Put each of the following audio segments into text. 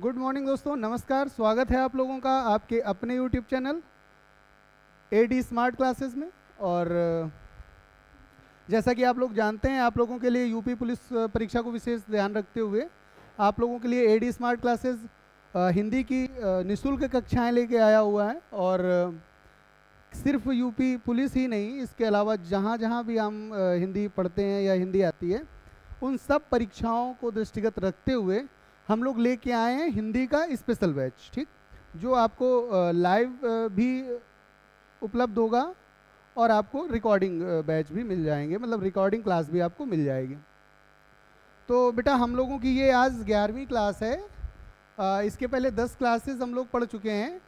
good morning दोस्तों नमस्कार स्वागत है आप लोगों का आपके अपने YouTube channel A D smart classes में और जैसा कि आप लोग जानते हैं आप लोगों के लिए यूपी पुलिस परीक्षा को विशेष ध्यान रखते हुए आप लोगों के लिए A D smart classes Hindi की निशुल्क कक्षाएं लेके आया हुआ है और सिर्फ यूपी पुलिस ही नहीं इसके अलावा जहाँ जहाँ भी हम हिंदी पढ़ते हैं या हिंदी आती है उन सब परीक्षाओं को दृष्टिगत रखते हुए हम लोग लेके आए हैं हिंदी का स्पेशल बैच ठीक जो आपको लाइव भी उपलब्ध होगा और आपको रिकॉर्डिंग बैच भी मिल जाएंगे मतलब रिकॉर्डिंग क्लास भी आपको मिल जाएगी तो बेटा हम लोगों की ये आज ग्यारहवीं क्लास है इसके पहले दस क्लासेस हम लोग पढ़ चुके हैं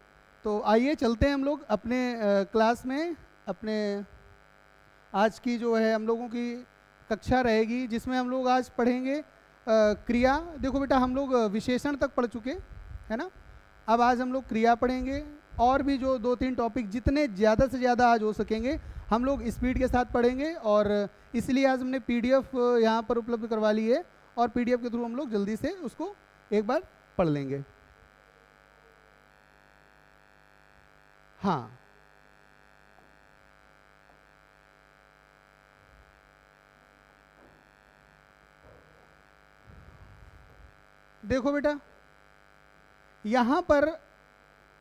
तो आइए चलते हैं हम लोग अपने क्लास में अपने आज की जो है हम लोगों की कक्षा रहेगी जिसमें हम लोग आज पढ़ेंगे क्रिया देखो बेटा हम लोग विशेषण तक पढ़ चुके है ना अब आज हम लोग क्रिया पढ़ेंगे और भी जो दो तीन टॉपिक जितने ज़्यादा से ज़्यादा आज हो सकेंगे हम लोग स्पीड के साथ पढ़ेंगे और इसलिए आज हमने पी डी एफ यहाँ पर उपलब्ध करवा ली है और पी डी एफ के थ्रू हम लोग जल्दी से उसको एक बार पढ़ लेंगे हाँ देखो बेटा यहाँ पर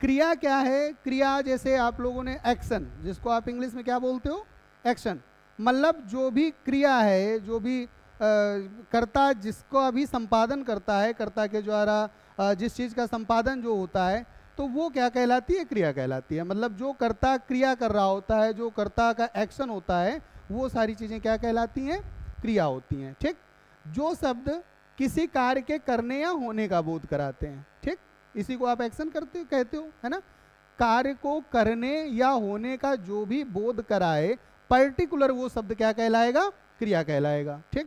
क्रिया क्या है क्रिया जैसे आप लोगों ने एक्शन जिसको आप इंग्लिश में क्या बोलते हो एक्शन मतलब जो भी क्रिया है जो भी आ, कर्ता जिसको अभी संपादन करता है कर्ता के द्वारा जिस चीज़ का संपादन जो होता है तो वो क्या कहलाती है क्रिया कहलाती है मतलब जो कर्ता क्रिया कर रहा होता है जो कर्ता का एक्शन होता है वो सारी चीज़ें क्या कहलाती हैं क्रिया होती हैं ठीक जो शब्द किसी कार्य के करने या होने का बोध कराते हैं ठीक इसी को आप एक्शन करते कहते हो है ना कार्य को करने या होने का जो भी बोध कराए पर्टिकुलर वो शब्द क्या कहलाएगा क्रिया कहलाएगा ठीक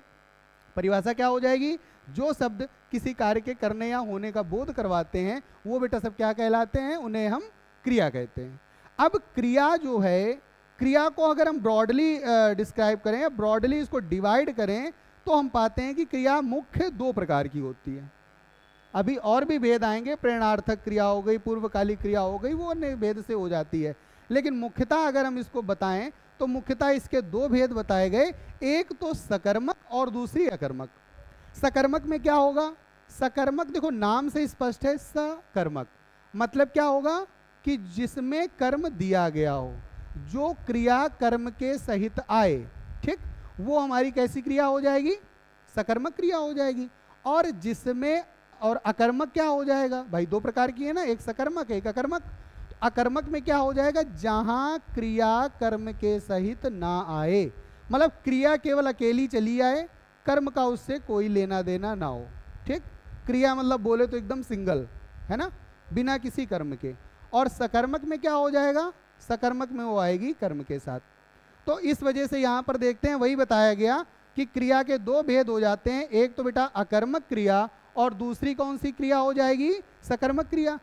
परिभाषा क्या हो जाएगी जो शब्द किसी कार्य के करने या होने का बोध करवाते हैं वो बेटा सब क्या कहलाते हैं उन्हें हम क्रिया कहते हैं अब क्रिया जो है क्रिया को अगर हम ब्रॉडली डिस्क्राइब करें ब्रॉडली इसको डिवाइड करें तो हम पाते हैं कि क्रिया मुख्य दो प्रकार की होती है अभी और भी भेद आएंगे प्रेरणार्थक क्रिया हो गई पूर्वकालिक क्रिया हो गई वो अन्य भेद से हो जाती है लेकिन मुख्यतः अगर हम इसको बताएं तो मुख्यतः इसके दो भेद बताए गए एक तो सकर्मक और दूसरी अकर्मक सकर्मक में क्या होगा सकर्मक देखो नाम से स्पष्ट है सकर्मक मतलब क्या होगा कि जिसमें कर्म दिया गया हो जो क्रिया कर्म के सहित आए ठीक वो हमारी कैसी क्रिया हो जाएगी सकर्मक क्रिया हो जाएगी और जिसमें और अकर्मक क्या हो जाएगा भाई दो प्रकार की है ना एक सकर्मक एक अकर्मक अकर्मक में क्या हो जाएगा जहाँ क्रिया कर्म के सहित ना आए मतलब क्रिया केवल अकेली चली आए कर्म का उससे कोई लेना देना ना हो ठीक क्रिया मतलब बोले तो एकदम सिंगल है ना बिना किसी कर्म के और सकर्मक में क्या हो जाएगा सकर्मक में वो आएगी कर्म के साथ तो इस वजह से यहाँ पर देखते हैं वही बताया गया कि क्रिया के दो भेद हो जाते हैं एक तो बेटा अकर्मक क्रिया और दूसरी कौन सी क्रिया हो जाएगी सकर्मक क्रिया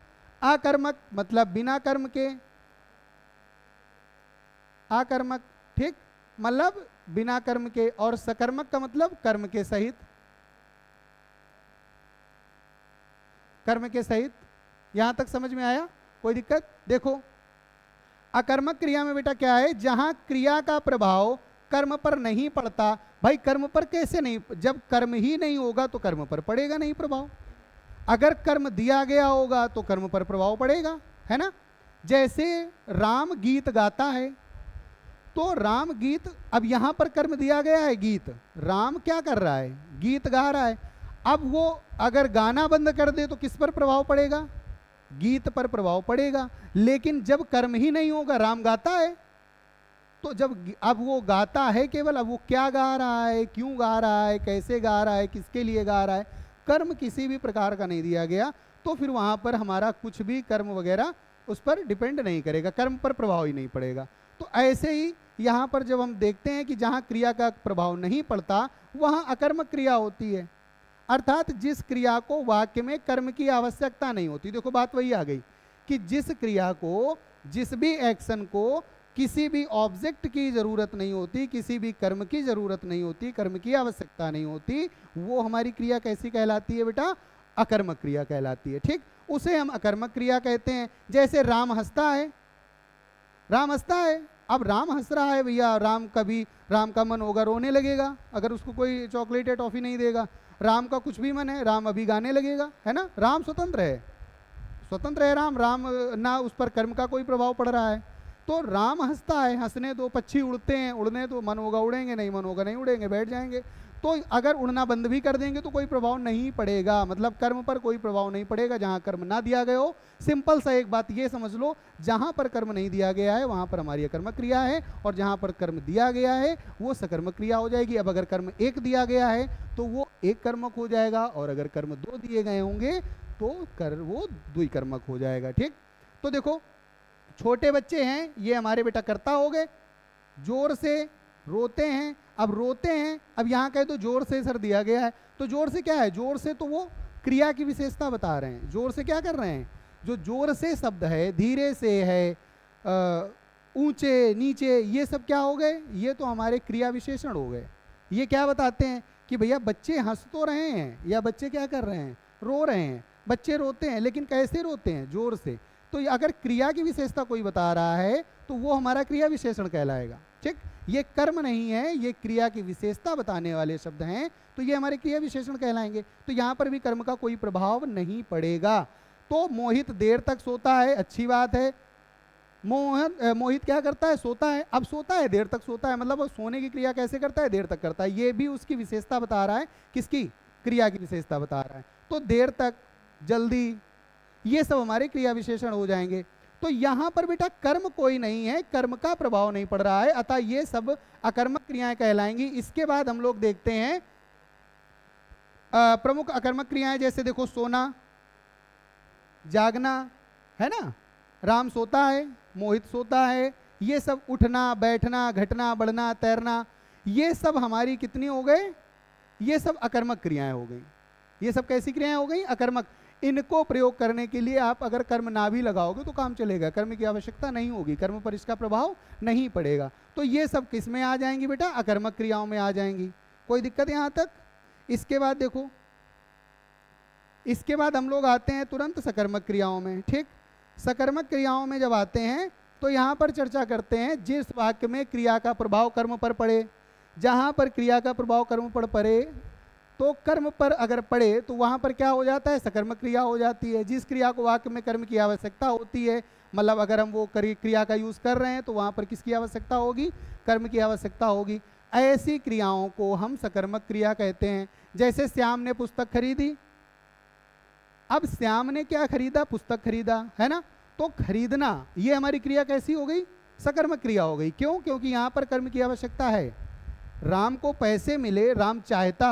अकर्मक मतलब बिना कर्म के अकर्मक ठीक मतलब बिना कर्म के और सकर्मक का मतलब कर्म के सहित कर्म के सहित यहां तक समझ में आया कोई दिक्कत देखो अकर्मक क्रिया में बेटा क्या है जहां क्रिया का प्रभाव कर्म पर नहीं पड़ता भाई कर्म पर कैसे नहीं जब कर्म ही नहीं होगा तो कर्म पर पड़ेगा नहीं प्रभाव अगर कर्म दिया गया होगा तो कर्म पर प्रभाव पड़ेगा है ना जैसे राम गीत गाता है तो राम गीत अब यहां पर कर्म दिया गया है गीत राम क्या कर रहा है गीत गा रहा है अब वो अगर गाना बंद कर दे तो किस पर प्रभाव पड़ेगा गीत पर प्रभाव पड़ेगा लेकिन जब कर्म ही नहीं होगा राम गाता है तो जब अब वो गाता है केवल अब वो क्या गा रहा है क्यों गा रहा है कैसे गा रहा है किसके लिए गा रहा है कर्म किसी भी प्रकार का नहीं दिया गया तो फिर वहाँ पर हमारा कुछ भी कर्म वगैरह उस पर डिपेंड नहीं करेगा कर्म पर प्रभाव ही नहीं पड़ेगा तो ऐसे ही यहाँ पर जब हम देखते हैं कि जहाँ क्रिया का प्रभाव नहीं पड़ता वहाँ अकर्म क्रिया होती है अर्थात जिस क्रिया को वाक्य में कर्म की आवश्यकता नहीं होती देखो बात वही आ गई कि जिस क्रिया को जिस भी एक्शन को किसी भी ऑब्जेक्ट की ज़रूरत नहीं होती किसी भी कर्म की ज़रूरत नहीं होती कर्म की आवश्यकता नहीं होती वो हमारी क्रिया कैसी कहलाती है बेटा अकर्मक क्रिया कहलाती है ठीक उसे हम अकर्मक क्रिया कहते हैं जैसे राम हंसता है राम हंसता है अब राम हंस रहा है भैया राम कभी राम का मन होगा रोने लगेगा अगर उसको कोई चॉकलेट या टॉफ़ी नहीं देगा राम का कुछ भी मन है राम अभी गाने लगेगा है ना राम स्वतंत्र है स्वतंत्र है राम राम ना उस पर कर्म का कोई प्रभाव पड़ रहा है तो राम हंसता है हंसने दो पक्षी उड़ते हैं उड़ने दो मन होगा उड़ेंगे नहीं मन होगा नहीं उड़ेंगे बैठ जाएंगे तो अगर उड़ना बंद भी कर देंगे तो कोई प्रभाव नहीं पड़ेगा मतलब कर्म पर कोई प्रभाव नहीं पड़ेगा जहाँ कर्म ना दिया गया हो सिंपल सा एक बात ये समझ लो जहाँ पर कर्म नहीं दिया गया है वहाँ पर हमारी अकर्मक क्रिया है और जहाँ पर कर्म दिया गया है वो सकर्म क्रिया हो जाएगी अब अगर कर्म एक दिया गया है तो वो एक कर्मक हो जाएगा और अगर कर्म दो दिए गए होंगे तो कर वो दुई कर्मक हो जाएगा ठीक तो देखो छोटे बच्चे हैं ये हमारे बेटा करता हो गए जोर से रोते हैं अब रोते हैं अब यहाँ कहे तो जोर से सर दिया गया है तो जोर से क्या है जोर से तो वो क्रिया की विशेषता बता रहे हैं जोर से क्या कर रहे हैं जो जोर से शब्द है धीरे से है ऊंचे नीचे ये सब क्या हो गए ये तो हमारे क्रिया विशेषण हो गए ये क्या बताते हैं कि भैया बच्चे हंस तो रहे हैं या बच्चे क्या कर रहे हैं रो रहे हैं बच्चे रोते हैं लेकिन कैसे रोते हैं जोर से तो अगर क्रिया की विशेषता कोई बता रहा है तो वो हमारा क्रिया विशेषण कहलाएगा ठीक ये कर्म नहीं है ये क्रिया की विशेषता बताने वाले शब्द हैं तो ये हमारे क्रिया विशेषण कहलाएंगे तो यहाँ पर भी कर्म का कोई प्रभाव नहीं पड़ेगा तो मोहित देर तक सोता है अच्छी बात है मोहन मोहित क्या करता है सोता है अब सोता है देर तक सोता है मतलब वो सोने की क्रिया कैसे करता है देर तक करता है ये भी उसकी विशेषता बता रहा है किसकी क्रिया की विशेषता बता रहा है तो देर तक जल्दी ये सब हमारे क्रिया विशेषण हो जाएंगे तो यहां पर बेटा कर्म कोई नहीं है कर्म का प्रभाव नहीं पड़ रहा है अतः ये सब अकर्मक क्रियाएं कहलाएंगी इसके बाद हम लोग देखते हैं प्रमुख अकर्मक क्रियाएं जैसे देखो सोना जागना है ना राम सोता है मोहित सोता है ये सब उठना बैठना घटना बढ़ना तैरना ये सब हमारी कितनी हो गए ये सब अकर्मक क्रियाएं हो गई ये सब कैसी क्रियाएं हो गई अकर्मक इनको प्रयोग करने के लिए आप अगर कर्म ना भी लगाओगे तो काम चलेगा कर्म की आवश्यकता नहीं होगी कर्म पर इसका प्रभाव नहीं पड़ेगा तो ये सब किस में आ जाएंगी बेटा अकर्मक क्रियाओं में आ जाएंगी कोई दिक्कत यहाँ तक इसके बाद देखो इसके बाद हम लोग आते हैं तुरंत सकर्मक क्रियाओं में ठीक सकर्मक क्रियाओं में जब आते हैं तो यहाँ पर चर्चा करते हैं जिस वाक्य में क्रिया का प्रभाव कर्म पर पड़े जहाँ पर क्रिया का प्रभाव कर्म पर पड़े तो कर्म पर अगर पड़े तो वहाँ पर क्या हो जाता है सकर्म क्रिया हो जाती है जिस क्रिया को वाक्य में कर्म की आवश्यकता होती है मतलब अगर हम वो क्रिया का यूज़ कर रहे हैं तो वहाँ पर किसकी आवश्यकता होगी कर्म की आवश्यकता होगी ऐसी क्रियाओं को हम सकर्मक क्रिया कहते हैं जैसे श्याम ने पुस्तक खरीदी अब श्याम ने क्या खरीदा पुस्तक खरीदा है ना तो खरीदना ये हमारी क्रिया कैसी हो गई सकर्मक क्रिया हो गई क्यों क्योंकि यहाँ पर कर्म की आवश्यकता है राम को पैसे मिले राम चाहता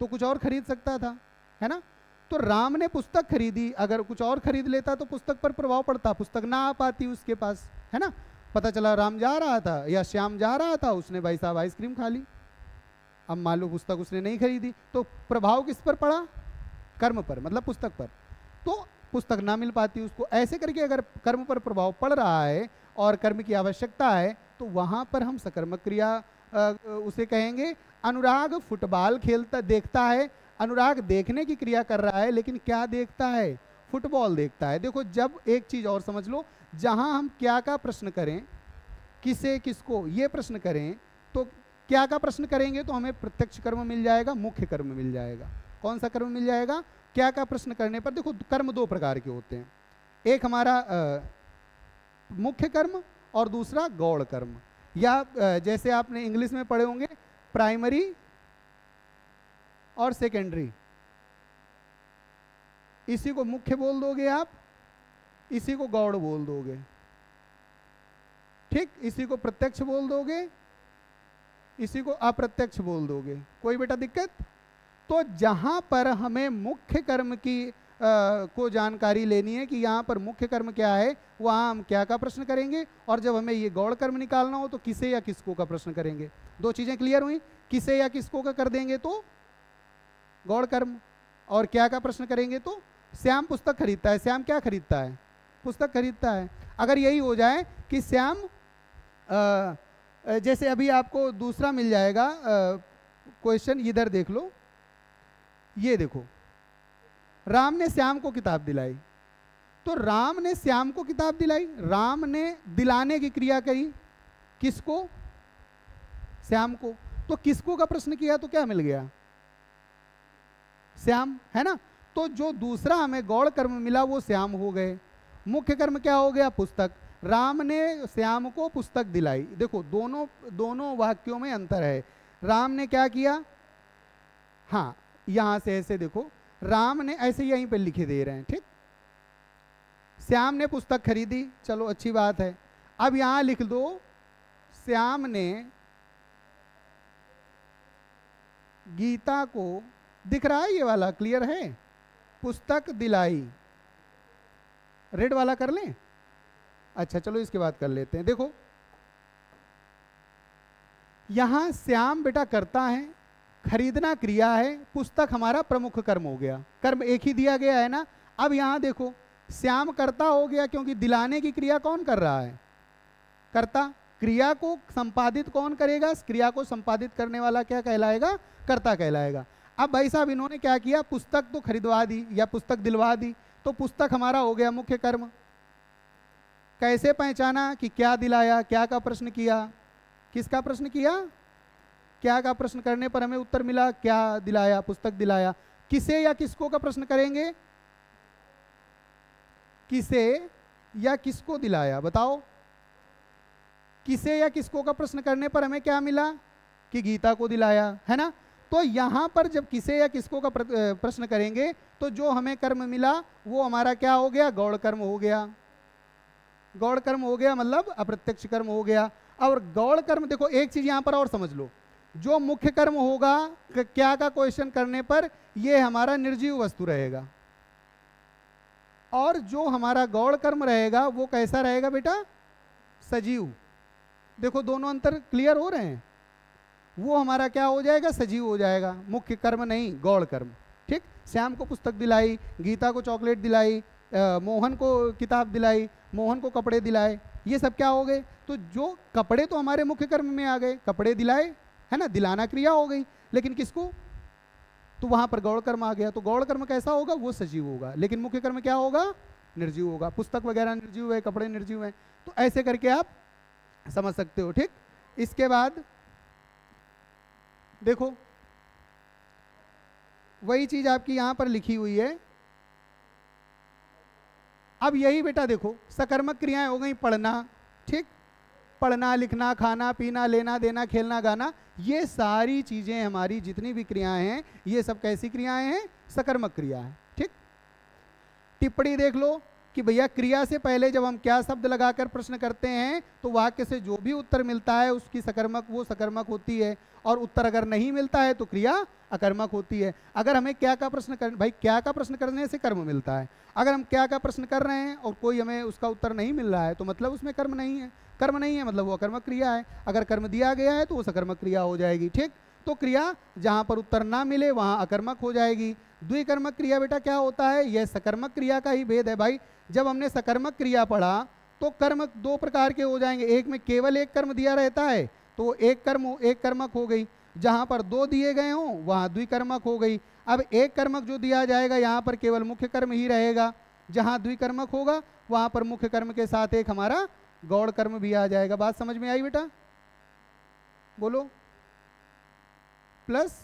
तो कुछ और खरीद सकता था है ना तो राम ने पुस्तक खरीदी अगर कुछ और खरीद लेता तो पुस्तक पर प्रभाव पड़ता पुस्तक ना आ पाती उसके पास है ना पता चला राम जा रहा था या श्याम जा रहा था उसने भाई साहब आइसक्रीम खा ली अब मान लो पुस्तक उसने नहीं खरीदी तो प्रभाव किस पर पड़ा कर्म पर मतलब पुस्तक पर तो पुस्तक ना मिल पाती उसको ऐसे करके अगर कर्म पर प्रभाव पड़ रहा है और कर्म की आवश्यकता है तो वहाँ पर हम सकर्मक क्रिया उसे कहेंगे अनुराग फुटबॉल खेलता देखता है अनुराग देखने की क्रिया कर रहा है लेकिन क्या देखता है फुटबॉल देखता है देखो जब एक चीज़ और समझ लो जहां हम क्या का प्रश्न करें किसे किसको ये प्रश्न करें तो क्या का प्रश्न करेंगे तो हमें प्रत्यक्ष कर्म मिल जाएगा मुख्य कर्म मिल जाएगा कौन सा कर्म मिल जाएगा क्या का प्रश्न करने पर देखो कर्म दो प्रकार के होते हैं एक हमारा मुख्य कर्म और दूसरा गौड़ कर्म या आ, जैसे आपने इंग्लिश में पढ़े होंगे प्राइमरी और सेकेंडरी इसी को मुख्य बोल दोगे आप इसी को गौड़ बोल दोगे ठीक इसी को प्रत्यक्ष बोल दोगे इसी को अप्रत्यक्ष बोल दोगे कोई बेटा दिक्कत तो जहां पर हमें मुख्य कर्म की को जानकारी लेनी है कि यहाँ पर मुख्य कर्म क्या है वहाँ हम क्या का प्रश्न करेंगे और जब हमें ये गौड़ कर्म निकालना हो तो किसे या किसको का प्रश्न करेंगे दो चीज़ें क्लियर हुई किसे या किसको का कर देंगे तो गौड़ कर्म और क्या का प्रश्न करेंगे तो श्याम पुस्तक खरीदता है श्याम क्या खरीदता है पुस्तक खरीदता है अगर यही हो जाए कि श्याम जैसे अभी आपको दूसरा मिल जाएगा क्वेश्चन इधर देख लो ये देखो राम ने श्याम को किताब दिलाई तो राम ने श्याम को किताब दिलाई राम ने दिलाने की क्रिया करी किसको श्याम को तो किसको का प्रश्न किया तो क्या मिल गया श्याम है ना तो जो दूसरा हमें गौड़ कर्म मिला वो श्याम हो गए मुख्य कर्म क्या हो गया पुस्तक राम ने श्याम को पुस्तक दिलाई देखो दोनों दोनों वाक्यों में अंतर है राम ने क्या किया हाँ यहां से ऐसे देखो राम ने ऐसे यहीं पर लिखे दे रहे हैं ठीक श्याम ने पुस्तक खरीदी चलो अच्छी बात है अब यहां लिख दो श्याम ने गीता को दिख रहा है ये वाला क्लियर है पुस्तक दिलाई रेड वाला कर लें अच्छा चलो इसके बाद कर लेते हैं देखो यहां श्याम बेटा करता है खरीदना क्रिया है पुस्तक हमारा प्रमुख कर्म हो गया कर्म एक ही दिया गया है ना अब यहां देखो श्याम करता हो गया क्योंकि दिलाने की क्रिया कौन कर रहा है कर्ता क्रिया को संपादित कौन करेगा क्रिया को संपादित करने वाला क्या कहलाएगा कर्ता कहलाएगा अब भाई साहब इन्होंने क्या किया पुस्तक तो खरीदवा दी या पुस्तक दिलवा दी तो पुस्तक हमारा हो गया मुख्य कर्म कैसे पहचाना कि क्या दिलाया क्या का प्रश्न किया किसका प्रश्न किया क्या का प्रश्न करने पर हमें उत्तर मिला क्या दिलाया पुस्तक दिलाया किसे या किसको का प्रश्न करेंगे किसे या किसको दिलाया बताओ किसे या किसको का प्रश्न करने पर हमें क्या मिला कि गीता को दिलाया है ना तो यहां पर जब किसे या किसको का प्रश्न करेंगे तो जो हमें कर्म मिला वो हमारा क्या हो गया गौड़ कर्म हो गया गौड़ कर्म हो गया मतलब अप्रत्यक्ष कर्म हो गया और गौड़ कर्म देखो एक चीज यहां पर और समझ लो जो मुख्य कर्म होगा क्या का क्वेश्चन करने पर यह हमारा निर्जीव वस्तु रहेगा और जो हमारा गौड़ कर्म रहेगा वो कैसा रहेगा बेटा सजीव देखो दोनों अंतर क्लियर हो रहे हैं वो हमारा क्या हो जाएगा सजीव हो जाएगा मुख्य कर्म नहीं गौड़ कर्म ठीक श्याम को पुस्तक दिलाई गीता को चॉकलेट दिलाई आ, मोहन को किताब दिलाई मोहन को कपड़े दिलाए ये सब क्या हो गए तो जो कपड़े तो हमारे मुख्य कर्म में आ गए कपड़े दिलाए है ना दिलाना क्रिया हो गई लेकिन किसको तो वहां पर गौड़ कर्म आ गया तो गौड़ कर्म कैसा होगा वो सजीव होगा लेकिन मुख्य कर्म क्या होगा निर्जीव होगा पुस्तक वगैरह निर्जीव है कपड़े निर्जीव है तो ऐसे करके आप समझ सकते हो ठीक इसके बाद देखो वही चीज आपकी यहां पर लिखी हुई है अब यही बेटा देखो सकर्मक क्रियाएं हो गई पढ़ना ठीक पढ़ना लिखना खाना पीना लेना देना खेलना गाना ये सारी चीज़ें हमारी जितनी भी क्रियाएं हैं ये सब कैसी क्रियाएं हैं सकर्मक क्रिया है ठीक टिप्पणी देख लो कि भैया क्रिया से पहले जब हम क्या शब्द लगाकर प्रश्न करते हैं तो वाक्य से जो भी उत्तर मिलता है उसकी सकर्मक वो सकर्मक होती है और उत्तर अगर नहीं मिलता है तो क्रिया अकर्मक होती है अगर हमें क्या का प्रश्न कर भाई क्या का प्रश्न करने से कर्म मिलता है अगर हम क्या का प्रश्न कर रहे हैं और कोई हमें उसका उत्तर नहीं मिल रहा है तो मतलब उसमें कर्म नहीं है कर्म नहीं है मतलब वो अकर्मक क्रिया है अगर कर्म दिया गया है तो वो सकर्मक क्रिया हो जाएगी ठीक तो क्रिया जहाँ पर उत्तर ना मिले वहाँ अकर्मक हो जाएगी द्विकर्मक क्रिया बेटा क्या होता है यह सकर्मक क्रिया का ही भेद है भाई जब हमने सकर्मक क्रिया पढ़ा तो कर्म दो प्रकार के हो जाएंगे एक में केवल एक कर्म दिया रहता है तो एक कर्म एक कर्मक हो गई जहाँ पर दो दिए गए हों वहाँ द्विकर्मक हो गई अब एक कर्मक जो दिया जाएगा यहाँ पर केवल मुख्य कर्म ही रहेगा जहाँ द्विकर्मक होगा वहाँ पर मुख्य कर्म के साथ एक हमारा गौड़ कर्म भी आ जाएगा बात समझ में आई बेटा बोलो प्लस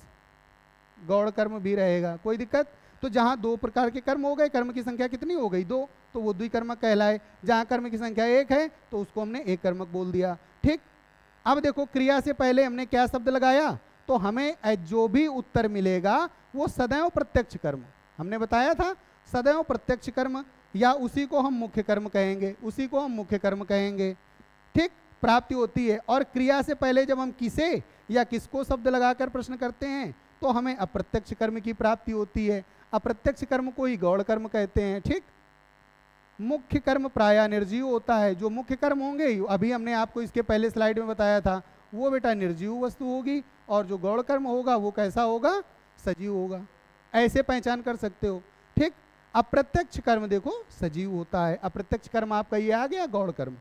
गौड़ कर्म भी रहेगा कोई दिक्कत तो जहाँ दो प्रकार के कर्म हो गए कर्म की संख्या कितनी हो गई दो तो वो द्विकर्मक कहलाए जहाँ कर्म की संख्या एक है तो उसको हमने एक कर्मक बोल दिया ठीक अब देखो क्रिया से पहले हमने क्या शब्द लगाया तो हमें जो भी उत्तर मिलेगा वो सदैव प्रत्यक्ष कर्म हमने बताया था सदैव प्रत्यक्ष कर्म या उसी को हम मुख्य कर्म कहेंगे उसी को हम मुख्य कर्म कहेंगे ठीक प्राप्ति होती है और क्रिया से पहले जब हम किसे या किसको शब्द लगाकर प्रश्न करते हैं तो हमें अप्रत्यक्ष कर्म की प्राप्ति होती है अप्रत्यक्ष कर्म को ही गौड़ कर्म कहते हैं ठीक मुख्य कर्म प्राय निर्जीव होता है जो मुख्य कर्म होंगे ही अभी हमने आपको इसके पहले स्लाइड में बताया था वो बेटा निर्जीव वस्तु होगी और जो गौड़ कर्म होगा वो कैसा होगा सजीव होगा ऐसे पहचान कर सकते हो ठीक अप्रत्यक्ष कर्म देखो सजीव होता है अप्रत्यक्ष कर्म आपका ये आ गया गौड़ कर्म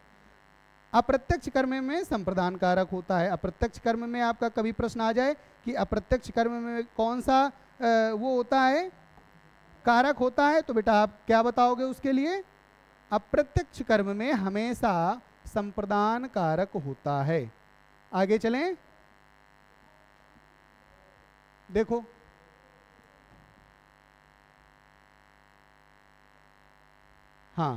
अप्रत्यक्ष कर्म में संप्रदान कारक होता है अप्रत्यक्ष कर्म में आपका कभी प्रश्न आ जाए कि अप्रत्यक्ष कर्म में कौन सा आ, वो होता है कारक होता है तो बेटा आप क्या बताओगे उसके लिए अप्रत्यक्ष कर्म में हमेशा संप्रदान कारक होता है आगे चलें देखो हाँ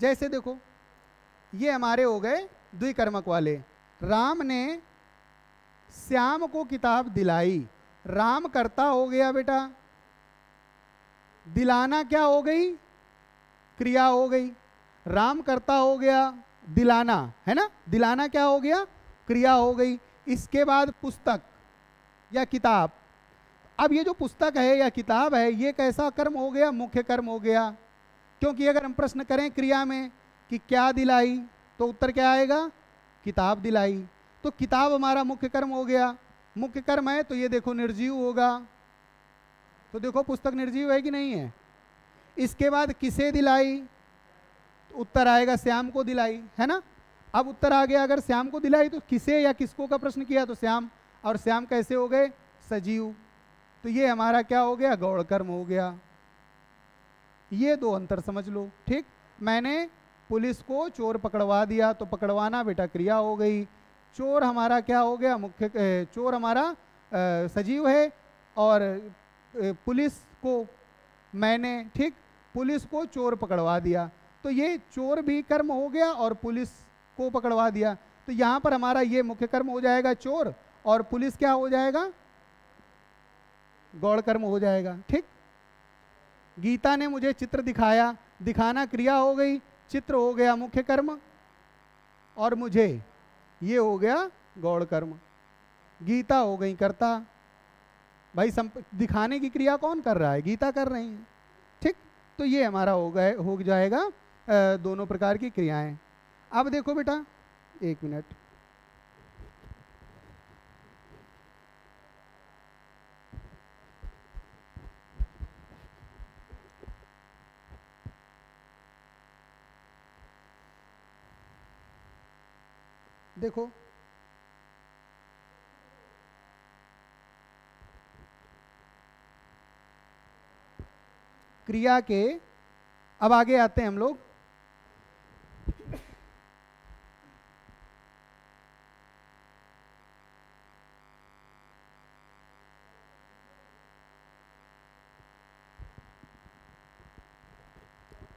जैसे देखो ये हमारे हो गए द्विकर्मक वाले राम ने श्याम को किताब दिलाई राम करता हो गया बेटा दिलाना क्या हो गई क्रिया हो गई राम करता हो गया दिलाना है ना दिलाना क्या हो गया क्रिया हो गई इसके बाद पुस्तक या किताब अब ये जो पुस्तक है या किताब है ये कैसा कर्म हो गया मुख्य कर्म हो गया क्योंकि अगर हम प्रश्न करें क्रिया में कि क्या दिलाई तो उत्तर क्या आएगा किताब दिलाई तो किताब हमारा मुख्य कर्म हो गया मुख्य कर्म है तो ये देखो निर्जीव होगा तो देखो पुस्तक निर्जीव है कि नहीं है इसके बाद किसे दिलाई उत्तर आएगा श्याम को दिलाई है ना अब उत्तर आ गया अगर श्याम को दिलाई तो किसे या किसको का प्रश्न किया तो श्याम और श्याम कैसे हो गए सजीव तो ये हमारा क्या हो गया गौड़ कर्म हो गया ये दो अंतर समझ लो ठीक मैंने पुलिस को चोर पकड़वा दिया तो पकड़वाना बेटा क्रिया हो गई चोर हमारा क्या हो गया मुख्य चोर हमारा आ, सजीव है और पुलिस को मैंने ठीक पुलिस को चोर पकड़वा दिया तो ये चोर भी कर्म हो गया और पुलिस को पकड़वा दिया तो यहाँ पर हमारा ये मुख्य कर्म हो जाएगा चोर और पुलिस क्या हो जाएगा गौड़ कर्म हो जाएगा ठीक गीता ने मुझे चित्र दिखाया दिखाना क्रिया हो गई चित्र हो गया मुख्य कर्म और मुझे ये हो गया गौड़ कर्म गीता हो गई कर्ता भाई दिखाने की क्रिया कौन कर रहा है गीता कर रही है ठीक तो ये हमारा हो गए हो जाएगा आ, दोनों प्रकार की क्रियाएं अब देखो बेटा एक मिनट देखो क्रिया के अब आगे आते हैं हम लोग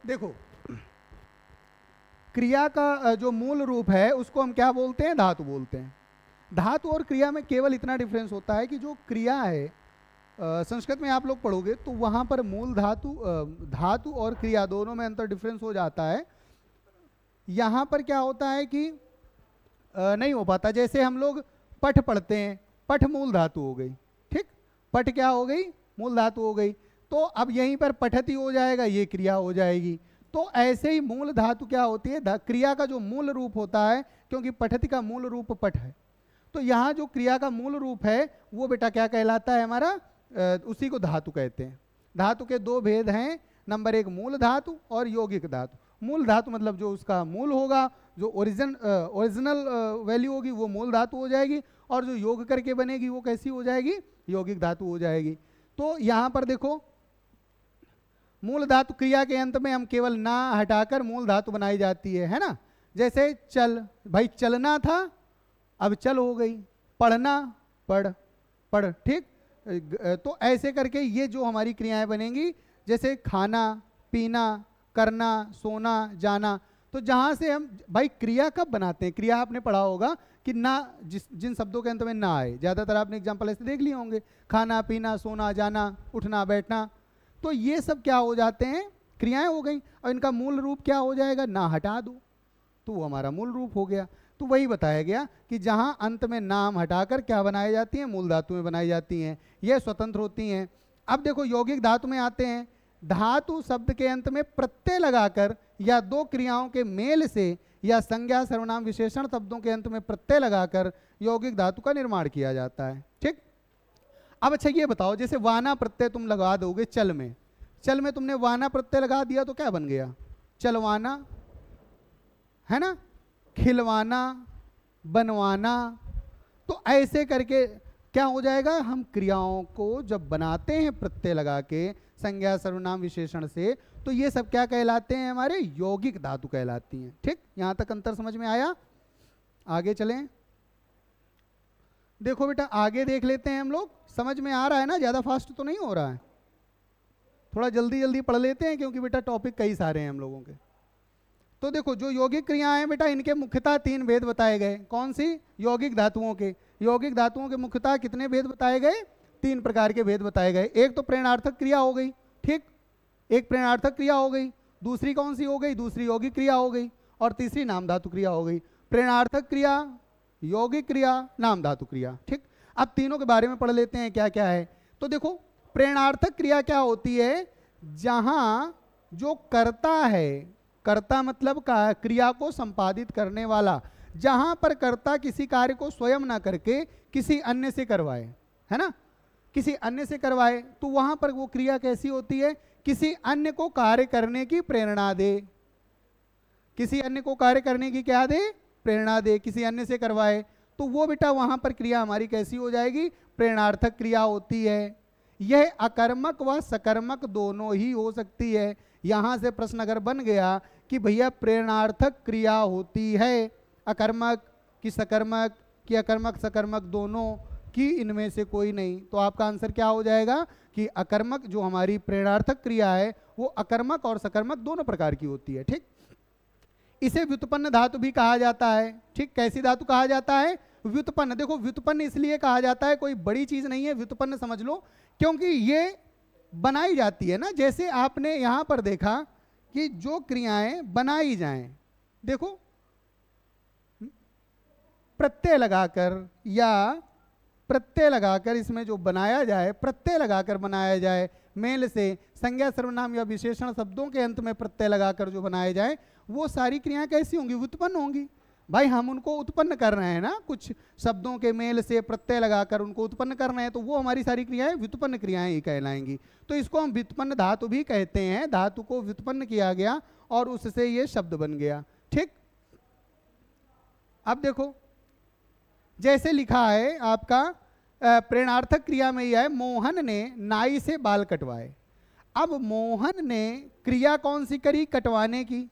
देखो क्रिया का जो मूल रूप है उसको हम क्या बोलते हैं धातु बोलते हैं धातु और क्रिया में केवल इतना डिफरेंस होता है कि जो क्रिया है संस्कृत में आप लोग पढ़ोगे तो वहाँ पर मूल धातु धातु और क्रिया दोनों में अंतर डिफरेंस हो जाता है यहाँ पर क्या होता है कि नहीं हो पाता जैसे हम लोग पठ पढ़ते हैं पठ मूल धातु हो गई ठीक पठ क्या हो गई मूल धातु हो गई तो अब यहीं पर पठती हो जाएगा ये क्रिया हो जाएगी तो ऐसे ही मूल धातु क्या होती है क्रिया का जो मूल रूप होता है क्योंकि पठती का मूल रूप पठ है तो यहाँ जो क्रिया का मूल रूप है वो बेटा क्या कहलाता है हमारा उसी को धातु कहते हैं धातु के दो भेद हैं नंबर एक मूल धातु और यौगिक धातु मूल धातु मतलब जो उसका मूल होगा जो ओरिजिन ओरिजिनल वैल्यू होगी वो मूल धातु हो जाएगी और जो योग करके बनेगी वो कैसी हो जाएगी यौगिक धातु हो जाएगी तो यहाँ पर देखो मूल धातु क्रिया के अंत में हम केवल ना हटाकर मूल धातु बनाई जाती है है ना जैसे चल भाई चलना था अब चल हो गई पढ़ना पढ़ पढ़ ठीक तो ऐसे करके ये जो हमारी क्रियाएं बनेंगी जैसे खाना पीना करना सोना जाना तो जहाँ से हम भाई क्रिया कब बनाते हैं क्रिया आपने पढ़ा होगा कि ना जिस जिन शब्दों के अंत में ना आए ज़्यादातर आपने एग्जाम्पल ऐसे देख लिए होंगे खाना पीना सोना जाना उठना बैठना तो ये सब क्या हो जाते हैं क्रियाएं हो गई और इनका मूल रूप क्या हो जाएगा ना हटा दो तो वो हमारा मूल रूप हो गया तो वही बताया गया कि जहाँ अंत में नाम हटाकर क्या बनाई जाती हैं मूल धातु में बनाई जाती हैं यह स्वतंत्र होती हैं अब देखो यौगिक धातु में आते हैं धातु शब्द के अंत में प्रत्यय लगाकर या दो क्रियाओं के मेल से या संज्ञा सर्वनाम विशेषण शब्दों के अंत में प्रत्यय लगाकर यौगिक धातु का निर्माण किया जाता है ठीक अब अच्छा ये बताओ जैसे वाना प्रत्यय तुम लगा दोगे चल में चल में तुमने वाना प्रत्यय लगा दिया तो क्या बन गया चलवाना है ना खिलवाना बनवाना तो ऐसे करके क्या हो जाएगा हम क्रियाओं को जब बनाते हैं प्रत्यय लगा के संज्ञा सर्वनाम विशेषण से तो ये सब क्या कहलाते हैं हमारे यौगिक धातु कहलाती हैं ठीक यहाँ तक अंतर समझ में आया आगे चलें देखो बेटा आगे देख लेते हैं हम लोग समझ में आ रहा है ना ज़्यादा फास्ट तो नहीं हो रहा है थोड़ा जल्दी जल्दी पढ़ लेते हैं क्योंकि बेटा टॉपिक कई सारे हैं हम लोगों के तो देखो जो यौगिक क्रियाएं हैं बेटा इनके मुख्यतः तीन भेद बताए गए कौन सी यौगिक धातुओं के यौगिक धातुओं के मुख्यतः कितने भेद बताए गए तीन प्रकार के भेद बताए गए एक तो प्रेरणार्थक क्रिया हो गई ठीक एक प्रेरणार्थक क्रिया हो गई दूसरी कौन सी हो गई दूसरी यौगिक क्रिया हो गई और तीसरी नाम धातु क्रिया हो गई प्रेरणार्थक क्रिया यौगिक क्रिया नाम धातु क्रिया ठीक अब तीनों के बारे में पढ़ लेते हैं क्या क्या है तो देखो प्रेरणार्थक क्रिया क्या होती है जहां जो करता है कर्ता मतलब का क्रिया को संपादित करने वाला जहां पर कर्ता किसी कार्य को स्वयं ना करके किसी अन्य से करवाए है ना किसी अन्य से करवाए तो वहां पर वो क्रिया कैसी होती है किसी अन्य को कार्य करने की प्रेरणा दे किसी अन्य को कार्य करने की क्या दे प्रेरणा दे किसी अन्य से करवाए तो वो बेटा वहां पर क्रिया हमारी कैसी हो जाएगी प्रेरणार्थक क्रिया होती है यह अकर्मक व सकर्मक दोनों ही हो सकती है यहां से प्रश्न अगर बन गया कि भैया प्रेरणार्थक क्रिया होती है अकर्मक कि सकर्मक कि अकर्मक सकर्मक दोनों कि इनमें से कोई नहीं तो आपका आंसर क्या हो जाएगा कि अकर्मक जो हमारी प्रेरणार्थक क्रिया है वो अकर्मक और सकर्मक दोनों प्रकार की होती है ठीक इसे व्युत्पन्न धातु भी कहा जाता है ठीक कैसी धातु कहा जाता है व्युत्पन्न देखो व्युत्पन्न इसलिए कहा जाता है कोई बड़ी चीज नहीं है व्युत्पन्न समझ लो क्योंकि ये बनाई जाती है ना जैसे आपने यहां पर देखा कि जो क्रियाएं बनाई जाएं देखो प्रत्यय लगाकर या प्रत्यय लगाकर इसमें जो बनाया जाए प्रत्यय लगाकर बनाया जाए मेल से संज्ञा सर्वनाम या विशेषण शब्दों के अंत में प्रत्यय लगाकर जो बनाए जाए वो सारी क्रियाएं कैसी होंगी उत्पन्न होंगी भाई हम उनको उत्पन्न कर रहे हैं ना कुछ शब्दों के मेल से प्रत्यय लगाकर उनको उत्पन्न कर रहे हैं तो वो हमारी सारी क्रियाएं व्युत्पन्न क्रियाएं ही कहलाएंगी तो इसको हम व्युत्पन्न धातु भी कहते हैं धातु को व्युत्पन्न किया गया और उससे ये शब्द बन गया ठीक अब देखो जैसे लिखा है आपका प्रेरणार्थक क्रिया में यह है मोहन ने नाई से बाल कटवाए अब मोहन ने क्रिया कौन सी करी कटवाने की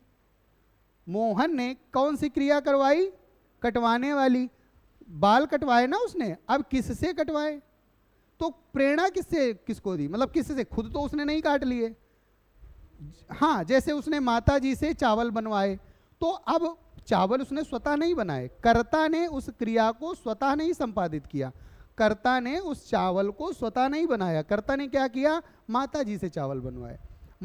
मोहन ने कौन सी क्रिया करवाई कटवाने वाली बाल कटवाए ना उसने अब किससे कटवाए तो प्रेरणा किससे किसको दी मतलब किससे खुद तो उसने नहीं काट लिए हाँ जैसे उसने माता जी से चावल बनवाए तो अब चावल उसने स्वतः नहीं बनाए कर्ता ने उस क्रिया को स्वतः नहीं संपादित किया कर्ता ने उस चावल को स्वतः नहीं बनाया कर्ता ने क्या किया माता जी से चावल बनवाए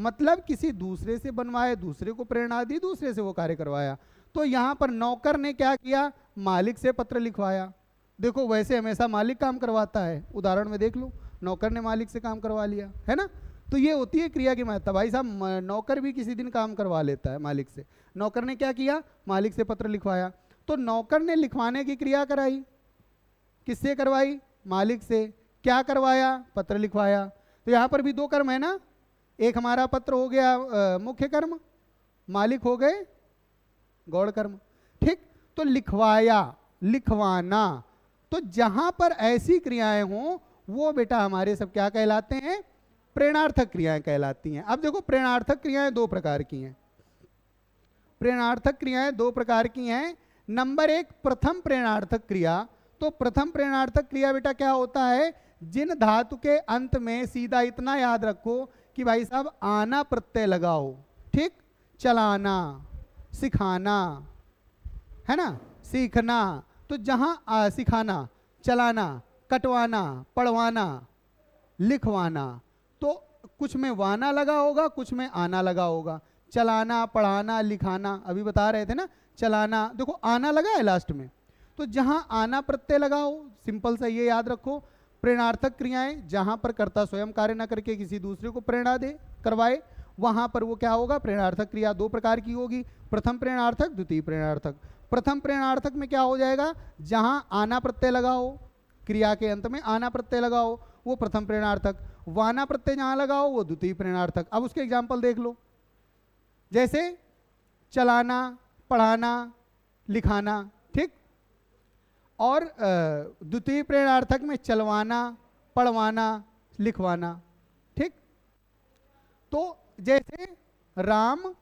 मतलब किसी दूसरे से बनवाए दूसरे को प्रेरणा दी दूसरे से वो कार्य करवाया तो यहाँ पर नौकर ने क्या किया मालिक से पत्र लिखवाया देखो वैसे हमेशा मालिक काम करवाता है उदाहरण में देख लो नौकर ने मालिक से काम करवा लिया है ना तो ये होती है क्रिया की महत्ता भाई साहब नौकर भी किसी दिन काम करवा लेता है मालिक से नौकर ने क्या किया मालिक से पत्र लिखवाया तो नौकर ने लिखवाने की क्रिया कराई किससे करवाई मालिक से क्या करवाया पत्र लिखवाया तो यहाँ पर भी दो कर्म है ना एक हमारा पत्र हो गया मुख्य कर्म मालिक हो गए गौड़ कर्म ठीक तो लिखवाया लिखवाना तो जहां पर ऐसी क्रियाएं हों वो बेटा हमारे सब क्या कहलाते हैं प्रेरणार्थक क्रियाएं कहलाती हैं अब देखो प्रेरणार्थक क्रियाएं दो प्रकार की हैं प्रेरणार्थक क्रियाएं दो प्रकार की हैं नंबर एक प्रथम प्रेरणार्थक क्रिया तो प्रथम प्रेरणार्थक क्रिया बेटा क्या होता है जिन धातु के अंत में सीधा इतना याद रखो कि भाई साहब आना प्रत्यय लगाओ ठीक चलाना सिखाना है ना सीखना तो जहाँ सिखाना चलाना कटवाना पढ़वाना लिखवाना तो कुछ में वाना लगा होगा कुछ में आना लगा होगा चलाना पढ़ाना लिखाना अभी बता रहे थे ना चलाना देखो आना लगा है लास्ट में तो जहाँ आना प्रत्यय लगाओ सिंपल सा ये याद रखो प्रेरणार्थक क्रियाएं जहां पर कर्ता स्वयं कार्य न करके किसी दूसरे को प्रेरणा दे करवाए वहां पर वो क्या होगा प्रेरणार्थक क्रिया दो प्रकार की होगी प्रथम प्रेरणार्थक द्वितीय प्रेरणार्थक प्रथम प्रेरणार्थक में क्या हो जाएगा जहां आना प्रत्यय लगा हो क्रिया के अंत में आना प्रत्यय लगाओ वो प्रथम प्रेरणार्थक वाना प्रत्यय जहां लगाओ वो द्वितीय प्रेरणार्थक अब उसके एग्जाम्पल देख लो जैसे चलाना पढ़ाना लिखाना और द्वितीय प्रेरणार्थक में चलवाना पढ़वाना लिखवाना ठीक तो जैसे राम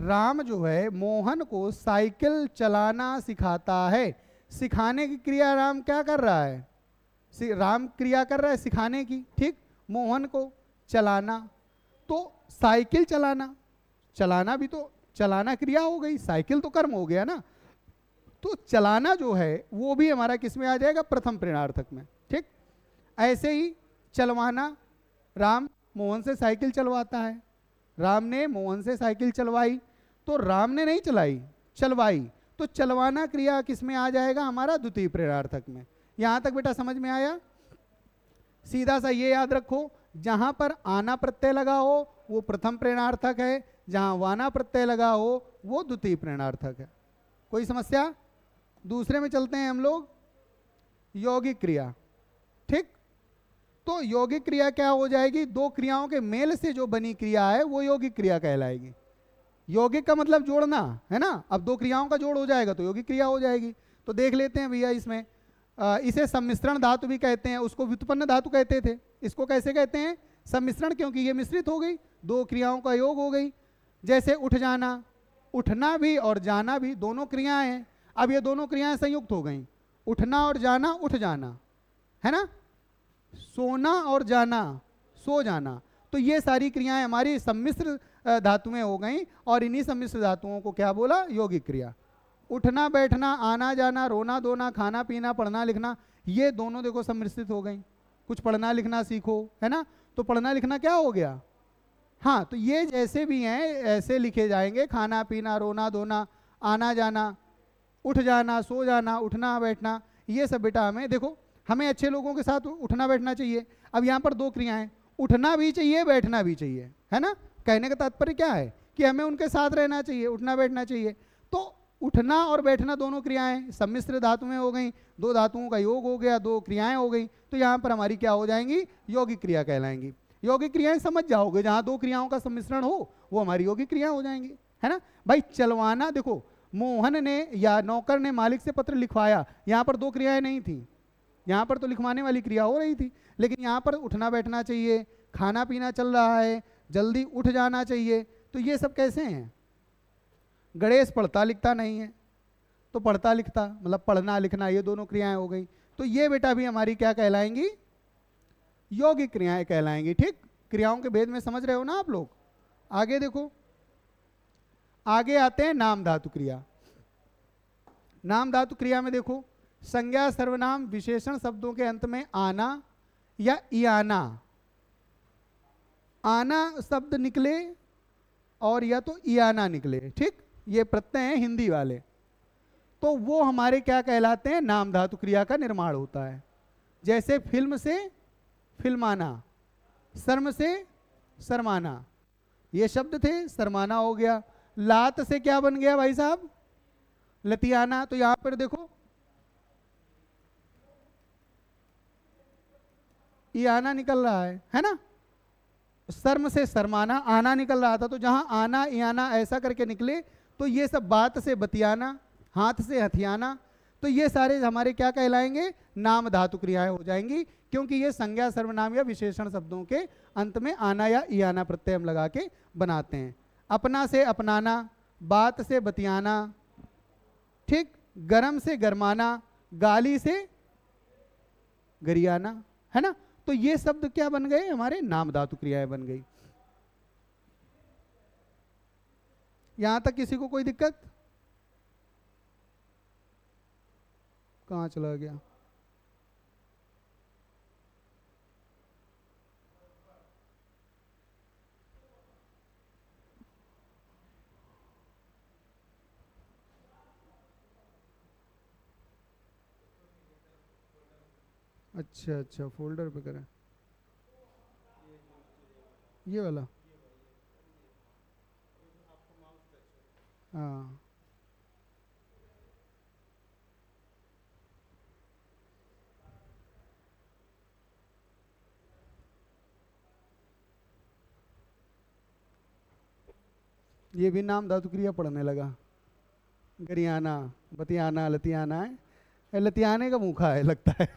राम जो है मोहन को साइकिल चलाना सिखाता है सिखाने की क्रिया राम क्या कर रहा है राम क्रिया कर रहा है सिखाने की ठीक मोहन को चलाना तो साइकिल चलाना चलाना भी तो चलाना क्रिया हो गई साइकिल तो कर्म हो गया ना तो चलाना जो है वो भी हमारा किस में आ जाएगा प्रथम प्रेरणार्थक में ठीक ऐसे ही चलवाना राम मोहन से साइकिल चलवाता है राम ने मोहन से साइकिल चलवाई तो राम ने नहीं चलाई चलवाई तो चलवाना क्रिया किसमें आ जाएगा हमारा द्वितीय प्रेरार्थक में यहां तक बेटा समझ में आया सीधा सा ये याद रखो जहां पर आना प्रत्यय लगा हो वो प्रथम प्रेरणार्थक है जहां वाना प्रत्यय लगा हो वो द्वितीय प्रेरणार्थक है कोई समस्या दूसरे में चलते हैं हम लोग यौगिक क्रिया ठीक तो यौगिक क्रिया क्या हो जाएगी दो क्रियाओं के मेल से जो बनी क्रिया है वो यौगिक क्रिया कहलाएगी यौगिक का मतलब जोड़ना है ना अब दो क्रियाओं का जोड़ हो जाएगा तो यौगिक क्रिया हो जाएगी तो देख लेते हैं भैया इसमें आ, इसे सम्मिश्रण धातु भी कहते हैं उसको व्युत्पन्न धातु कहते थे इसको कैसे कहते हैं सम्मिश्रण क्योंकि ये मिश्रित हो गई दो क्रियाओं का योग हो गई जैसे उठ जाना उठना भी और जाना भी दोनों क्रियाएं हैं अब ये दोनों क्रियाएं संयुक्त हो गई उठना और जाना उठ जाना है ना सोना और जाना सो जाना तो ये सारी क्रियाएं हमारी सम्मिश्र धातुएं हो गई और इन्हीं सम्मिश्र धातुओं को क्या बोला यौगिक क्रिया उठना बैठना आना जाना रोना धोना खाना पीना पढ़ना लिखना ये दोनों देखो सम्मिश्रित हो गई कुछ पढ़ना लिखना सीखो है ना तो पढ़ना लिखना क्या हो गया हाँ तो ये जैसे भी हैं ऐसे लिखे जाएंगे खाना पीना रोना धोना आना जाना उठ जाना सो जाना उठना बैठना ये सब बेटा हमें देखो हमें अच्छे लोगों के साथ उठना बैठना चाहिए अब यहाँ पर दो क्रियाएं उठना भी चाहिए बैठना भी चाहिए है ना कहने का तात्पर्य क्या है कि हमें उनके साथ रहना चाहिए उठना बैठना चाहिए तो उठना और बैठना दोनों क्रियाएं सम्मिश्र धातुएं हो गई दो धातुओं का योग हो गया दो क्रियाएं हो गई तो यहाँ पर हमारी क्या हो जाएंगी योगिक क्रिया कहलाएंगी योगिक क्रियाएं समझ जाओगे जहाँ दो क्रियाओं का सम्मिश्रण हो वो हमारी योगिक क्रिया हो जाएंगी है ना भाई चलवाना देखो मोहन ने या नौकर ने मालिक से पत्र लिखवाया यहाँ पर दो क्रियाएं नहीं थी यहाँ पर तो लिखवाने वाली क्रिया हो रही थी लेकिन यहाँ पर उठना बैठना चाहिए खाना पीना चल रहा है जल्दी उठ जाना चाहिए तो ये सब कैसे हैं गणेश पढ़ता लिखता नहीं है तो पढ़ता लिखता मतलब पढ़ना लिखना ये दोनों क्रियाएं हो गई तो ये बेटा भी हमारी क्या कहलाएंगी योगिक क्रियाएं कहलाएंगी ठीक क्रियाओं के भेद में समझ रहे हो ना आप लोग आगे देखो आगे आते हैं नाम धातु क्रिया नाम धातु क्रिया में देखो संज्ञा सर्वनाम विशेषण शब्दों के अंत में आना या आना आना शब्द निकले और या तो ईआना निकले ठीक ये प्रत्यय हैं हिंदी वाले तो वो हमारे क्या कहलाते हैं नाम धातु क्रिया का निर्माण होता है जैसे फिल्म से फिल्माना शर्म से शर्माना ये शब्द थे शर्माना हो गया लात से क्या बन गया भाई साहब लतियाना तो यहाँ पर देखो ये आना निकल रहा है है ना शर्म से शर्माना आना निकल रहा था तो जहाँ आना याना ऐसा करके निकले तो ये सब बात से बतियाना हाथ से हथियाना तो ये सारे हमारे क्या कहलाएंगे नाम धातु क्रियाएं हो जाएंगी क्योंकि ये संज्ञा सर्वनाम या विशेषण शब्दों के अंत में आना या इना प्रत्यय हम लगा के बनाते हैं अपना से अपनाना बात से बतियाना ठीक गरम से गरमाना गाली से गरियाना है ना तो ये शब्द क्या बन गए हमारे नाम धातु क्रियाएं बन गई यहां तक किसी को कोई दिक्कत कहा चला गया अच्छा अच्छा फोल्डर पे करें ये वाला हाँ ये भी नाम धातु क्रिया पढ़ने लगा गरियाना बतियाना लतियाना है लतियाने का भूखा है लगता है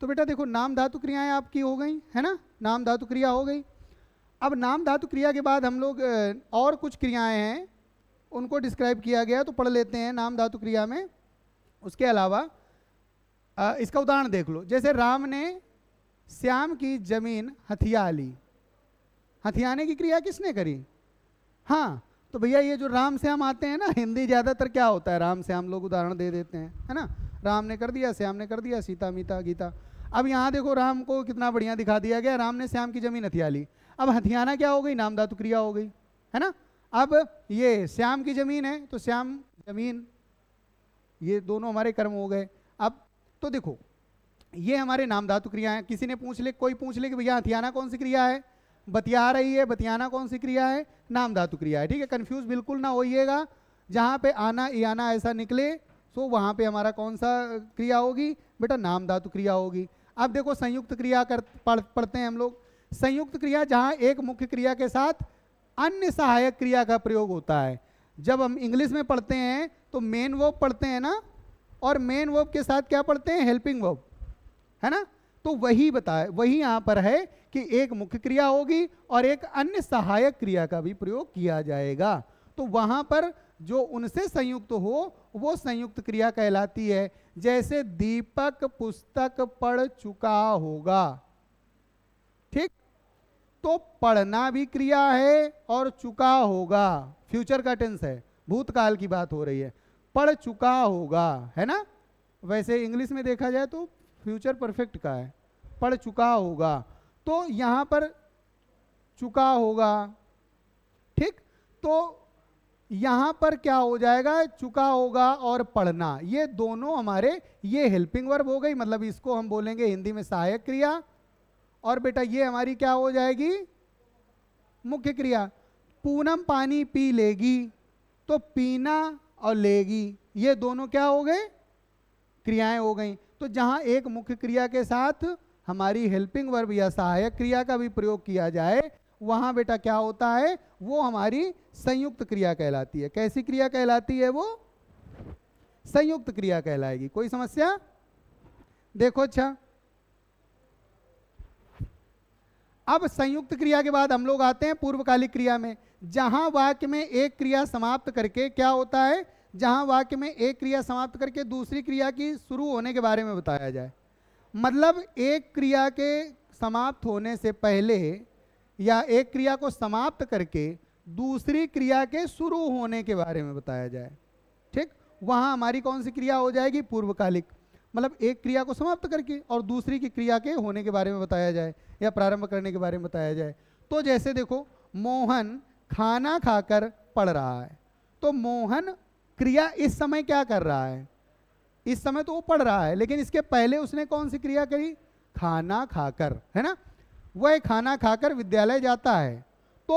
तो बेटा देखो नाम धातु क्रियाएं आपकी हो गई है ना नाम धातु क्रिया हो गई अब नाम धातु क्रिया के बाद हम लोग और कुछ क्रियाएं हैं उनको डिस्क्राइब किया गया तो पढ़ लेते हैं नाम धातु क्रिया में उसके अलावा इसका उदाहरण देख लो जैसे राम ने श्याम की जमीन हथिया ली हथियाने की क्रिया किसने करी हाँ तो भैया ये जो राम श्याम आते हैं ना हिंदी ज़्यादातर क्या होता है राम श्याम लोग उदाहरण दे देते हैं है ना राम ने कर दिया श्याम ने कर दिया सीता मीता गीता अब यहाँ देखो राम को कितना बढ़िया दिखा दिया गया राम ने श्याम की जमीन हथिया ली अब हथियाना क्या हो गई नाम धातु क्रिया हो गई है ना अब ये श्याम की जमीन है तो श्याम जमीन ये दोनों हमारे कर्म हो गए अब तो देखो ये हमारे नाम धातु क्रिया है किसी ने पूछ ले कोई पूछ ले कि भैया हथियाना कौन सी क्रिया है बतिया रही है बतियाना कौन सी क्रिया है नाम धातु क्रिया है ठीक है कन्फ्यूज बिल्कुल ना होइएगा जहाँ पे आना इना ऐसा निकले सो वहाँ पे हमारा कौन सा क्रिया होगी बेटा नाम धातु क्रिया होगी अब देखो संयुक्त क्रिया कर पढ़ पढ़ते हैं हम लोग संयुक्त क्रिया जहाँ एक मुख्य क्रिया के साथ अन्य सहायक क्रिया का प्रयोग होता है जब हम इंग्लिश में पढ़ते हैं तो मेन वर्ब पढ़ते हैं ना और मेन वर्ब के साथ क्या पढ़ते हैं हेल्पिंग वर्ब है ना तो वही बताए वही यहाँ पर है कि एक मुख्य क्रिया होगी और एक अन्य सहायक क्रिया का भी प्रयोग किया जाएगा तो वहाँ पर जो उनसे संयुक्त हो वो संयुक्त क्रिया कहलाती है जैसे दीपक पुस्तक पढ़ चुका होगा ठीक तो पढ़ना भी क्रिया है और चुका होगा फ्यूचर का टेंस है भूतकाल की बात हो रही है पढ़ चुका होगा है ना वैसे इंग्लिश में देखा जाए तो फ्यूचर परफेक्ट का है पढ़ चुका होगा तो यहां पर चुका होगा ठीक तो यहां पर क्या हो जाएगा चुका होगा और पढ़ना ये दोनों हमारे ये हेल्पिंग वर्ब हो गई मतलब इसको हम बोलेंगे हिंदी में सहायक क्रिया और बेटा ये हमारी क्या हो जाएगी मुख्य क्रिया पूनम पानी पी लेगी तो पीना और लेगी ये दोनों क्या हो गए क्रियाएं हो गई तो जहां एक मुख्य क्रिया के साथ हमारी हेल्पिंग वर्ब या सहायक क्रिया का भी प्रयोग किया जाए वहां बेटा क्या होता है वो हमारी संयुक्त क्रिया कहलाती है कैसी क्रिया कहलाती है वो संयुक्त क्रिया कहलाएगी कोई समस्या देखो अच्छा अब संयुक्त क्रिया के बाद हम लोग आते हैं पूर्वकालिक क्रिया में जहां वाक्य में एक क्रिया समाप्त करके क्या होता है जहां वाक्य में एक क्रिया समाप्त करके दूसरी क्रिया की शुरू होने के बारे में बताया जाए मतलब एक क्रिया के समाप्त होने से पहले या एक क्रिया को समाप्त करके दूसरी क्रिया के शुरू होने के बारे में बताया जाए ठीक वहाँ हमारी कौन सी क्रिया हो जाएगी पूर्वकालिक मतलब एक क्रिया को समाप्त करके और दूसरी की क्रिया के होने के बारे में बताया जाए या प्रारंभ करने के बारे में बताया जाए तो जैसे देखो मोहन खाना खाकर पढ़ रहा है तो मोहन क्रिया इस समय क्या कर रहा है इस समय तो वो पढ़ रहा है लेकिन इसके पहले उसने कौन सी क्रिया करी खाना खाकर है ना वह खाना खाकर विद्यालय जाता है तो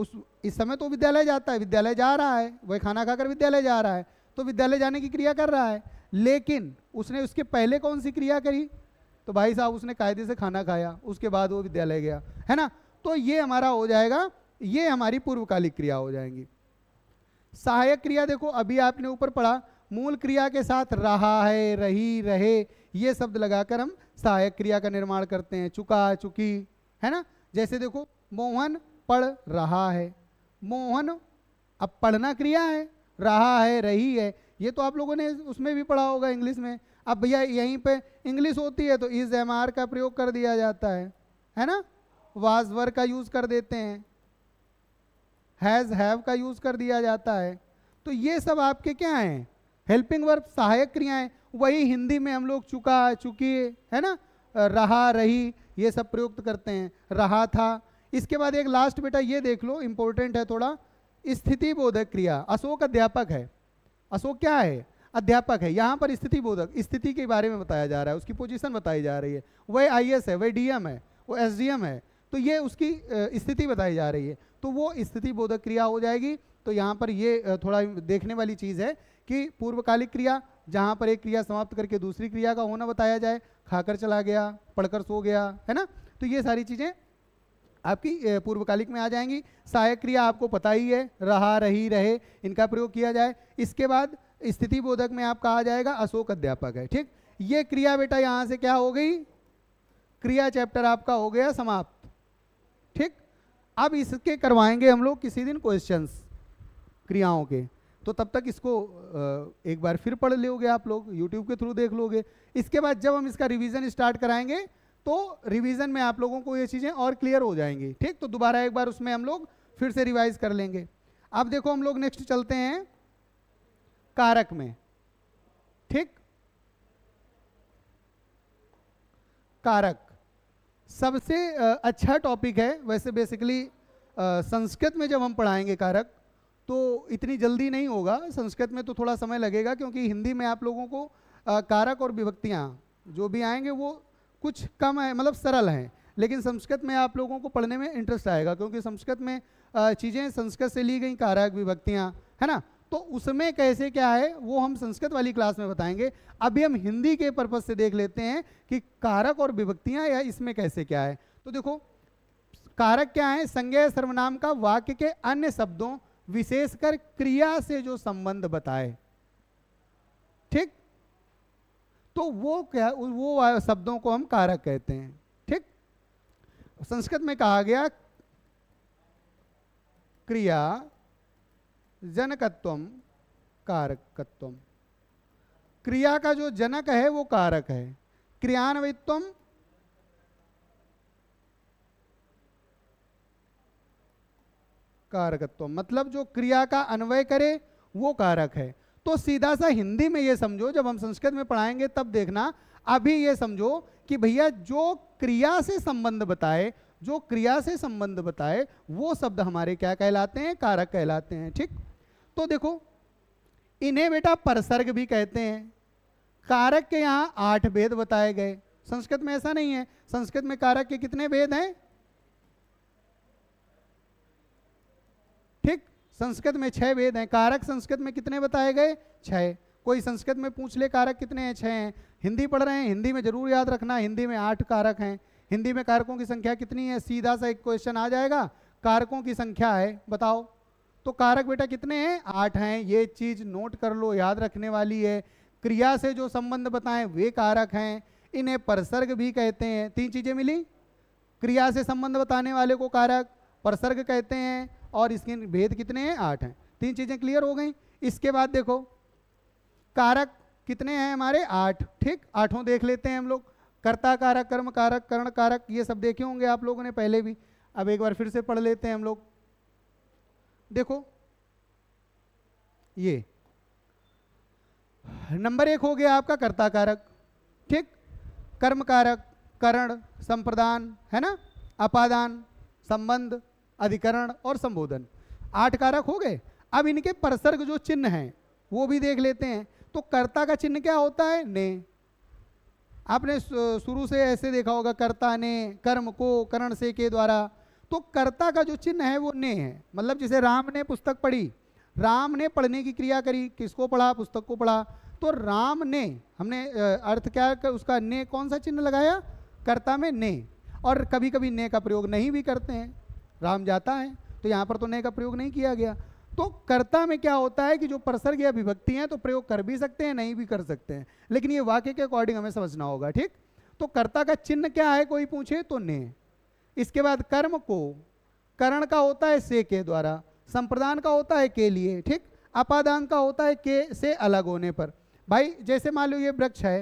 उस इस समय तो विद्यालय जाता है विद्यालय जा रहा है वह खाना खाकर विद्यालय जा रहा है तो विद्यालय जाने की क्रिया कर रहा है लेकिन उसने उसके पहले कौन सी क्रिया करी तो भाई साहब उसने कायदे से खाना खाया उसके बाद वो विद्यालय गया है ना तो ये हमारा हो जाएगा ये हमारी पूर्वकालिक क्रिया हो जाएंगी सहायक क्रिया देखो अभी आपने ऊपर पढ़ा मूल क्रिया के साथ रहा है रही रहे ये शब्द लगाकर हम सहायक क्रिया का निर्माण करते हैं चुका चुकी है ना जैसे देखो मोहन पढ़ रहा है मोहन अब पढ़ना क्रिया है रहा है रही है ये तो आप लोगों ने उसमें भी पढ़ा होगा इंग्लिश में अब भैया यहीं पे इंग्लिश होती है तो इज एम आर का प्रयोग कर दिया जाता है है ना वाजवर का यूज़ कर देते हैं हैज़ हैव का यूज़ कर दिया जाता है तो ये सब आपके क्या हैं हेल्पिंग वर्ब सहायक क्रियाएं वही हिंदी में हम लोग चुका चुकी है ना रहा रही ये सब प्रयुक्त करते हैं रहा था इसके बाद एक लास्ट बेटा ये देख लो इम्पोर्टेंट है थोड़ा स्थिति बोधक क्रिया अशोक अध्यापक है अशोक क्या है अध्यापक है यहाँ पर स्थिति बोधक स्थिति के बारे में बताया जा रहा है उसकी पोजीशन बताई जा रही है वह आई है वह डी है वो एस है तो ये उसकी स्थिति बताई जा रही है तो वो स्थिति बोधक क्रिया हो जाएगी तो यहाँ पर ये थोड़ा देखने वाली चीज़ है कि पूर्वकालिक क्रिया जहाँ पर एक क्रिया समाप्त करके दूसरी क्रिया का होना बताया जाए खाकर चला गया पढ़कर सो गया है ना तो ये सारी चीज़ें आपकी पूर्वकालिक में आ जाएंगी सहायक क्रिया आपको पता ही है रहा रही रहे इनका प्रयोग किया जाए इसके बाद स्थिति बोधक में आपका आ जाएगा अशोक अध्यापक है ठीक ये क्रिया बेटा यहाँ से क्या हो गई क्रिया चैप्टर आपका हो गया समाप्त ठीक अब इसके करवाएंगे हम लोग किसी दिन क्वेश्चंस क्रियाओं के तो तब तक इसको एक बार फिर पढ़ लोगे आप लोग यूट्यूब के थ्रू देख लोगे इसके बाद जब हम इसका रिविज़न स्टार्ट कराएंगे तो रिविज़न में आप लोगों को ये चीज़ें और क्लियर हो जाएंगी ठीक तो दोबारा एक बार उसमें हम लोग फिर से रिवाइज कर लेंगे अब देखो हम लोग नेक्स्ट चलते हैं कारक में ठीक कारक सबसे अच्छा टॉपिक है वैसे बेसिकली संस्कृत में जब हम पढ़ाएंगे कारक तो इतनी जल्दी नहीं होगा संस्कृत में तो थोड़ा समय लगेगा क्योंकि हिंदी में आप लोगों को आ, कारक और विभक्तियाँ जो भी आएंगे वो कुछ कम है मतलब सरल हैं लेकिन संस्कृत में आप लोगों को पढ़ने में इंटरेस्ट आएगा क्योंकि संस्कृत में चीज़ें संस्कृत से ली गई कारक विभक्तियाँ है ना तो उसमें कैसे क्या है वो हम संस्कृत वाली क्लास में बताएंगे अभी हम हिंदी के पर्पज़ से देख लेते हैं कि कारक और विभक्तियाँ या इसमें कैसे क्या है तो देखो कारक क्या है संज्ञा सर्वनाम का वाक्य के अन्य शब्दों विशेषकर क्रिया से जो संबंध बताए ठीक तो वो क्या वो शब्दों को हम कारक कहते हैं ठीक संस्कृत में कहा गया क्रिया जनकत्व कारकत्व क्रिया का जो जनक है वो कारक है क्रियान्वित्व कारकत्व मतलब जो क्रिया का अन्वय करे वो कारक है तो सीधा सा हिंदी में ये समझो जब हम संस्कृत में पढ़ाएंगे तब देखना अभी ये समझो कि भैया जो क्रिया से संबंध बताए जो क्रिया से संबंध बताए वो शब्द हमारे क्या कहलाते हैं कारक कहलाते हैं ठीक तो देखो इन्हें बेटा परसर्ग भी कहते हैं कारक के यहाँ आठ भेद बताए गए संस्कृत में ऐसा नहीं है संस्कृत में कारक के कितने भेद हैं संस्कृत में छह वेद हैं कारक संस्कृत में कितने बताए गए छः कोई संस्कृत में पूछ ले कारक कितने हैं छः हैं हिंदी पढ़ रहे हैं हिंदी में जरूर याद रखना हिंदी में आठ कारक हैं हिंदी में कारकों की संख्या कितनी है सीधा सा एक क्वेश्चन आ जाएगा कारकों की संख्या है बताओ तो कारक बेटा कितने हैं आठ हैं ये चीज़ नोट कर लो याद रखने वाली है क्रिया से जो संबंध बताएं वे कारक हैं इन्हें परसर्ग भी कहते हैं तीन चीज़ें मिली क्रिया से संबंध बताने वाले को कारक परसर्ग कहते हैं और इसके भेद कितने हैं आठ हैं तीन चीज़ें क्लियर हो गई इसके बाद देखो कारक कितने हैं हमारे आठ ठीक आठों देख लेते हैं हम लोग कर्ता कारक कर्म कारक कर्ण कारक ये सब देखे होंगे आप लोगों ने पहले भी अब एक बार फिर से पढ़ लेते हैं हम लोग देखो ये नंबर एक हो गया आपका कर्ता कारक ठीक कर्म कारक करण संप्रदान है ना अपादान संबंध अधिकरण और संबोधन आठ कारक हो गए अब इनके परसर्ग जो चिन्ह हैं वो भी देख लेते हैं तो कर्ता का चिन्ह क्या होता है ने आपने शुरू से ऐसे देखा होगा कर्ता ने कर्म को करण से के द्वारा तो कर्ता का जो चिन्ह है वो ने है मतलब जैसे राम ने पुस्तक पढ़ी राम ने पढ़ने की क्रिया करी किसको पढ़ा पुस्तक को पढ़ा तो राम ने हमने अर्थ क्या कर, उसका ने कौन सा चिन्ह लगाया कर्ता में ने और कभी कभी ने का प्रयोग नहीं भी करते हैं राम जाता है तो यहाँ पर तो नए का प्रयोग नहीं किया गया तो कर्ता में क्या होता है कि जो परसर्ग या विभक्ति हैं तो प्रयोग कर भी सकते हैं नहीं भी कर सकते हैं लेकिन ये वाक्य के अकॉर्डिंग हमें समझना होगा ठीक तो कर्ता का चिन्ह क्या है कोई पूछे तो ने इसके बाद कर्म को करण का होता है से के द्वारा संप्रदान का होता है के लिए ठीक अपादान का होता है के से अलग होने पर भाई जैसे मान लो ये वृक्ष है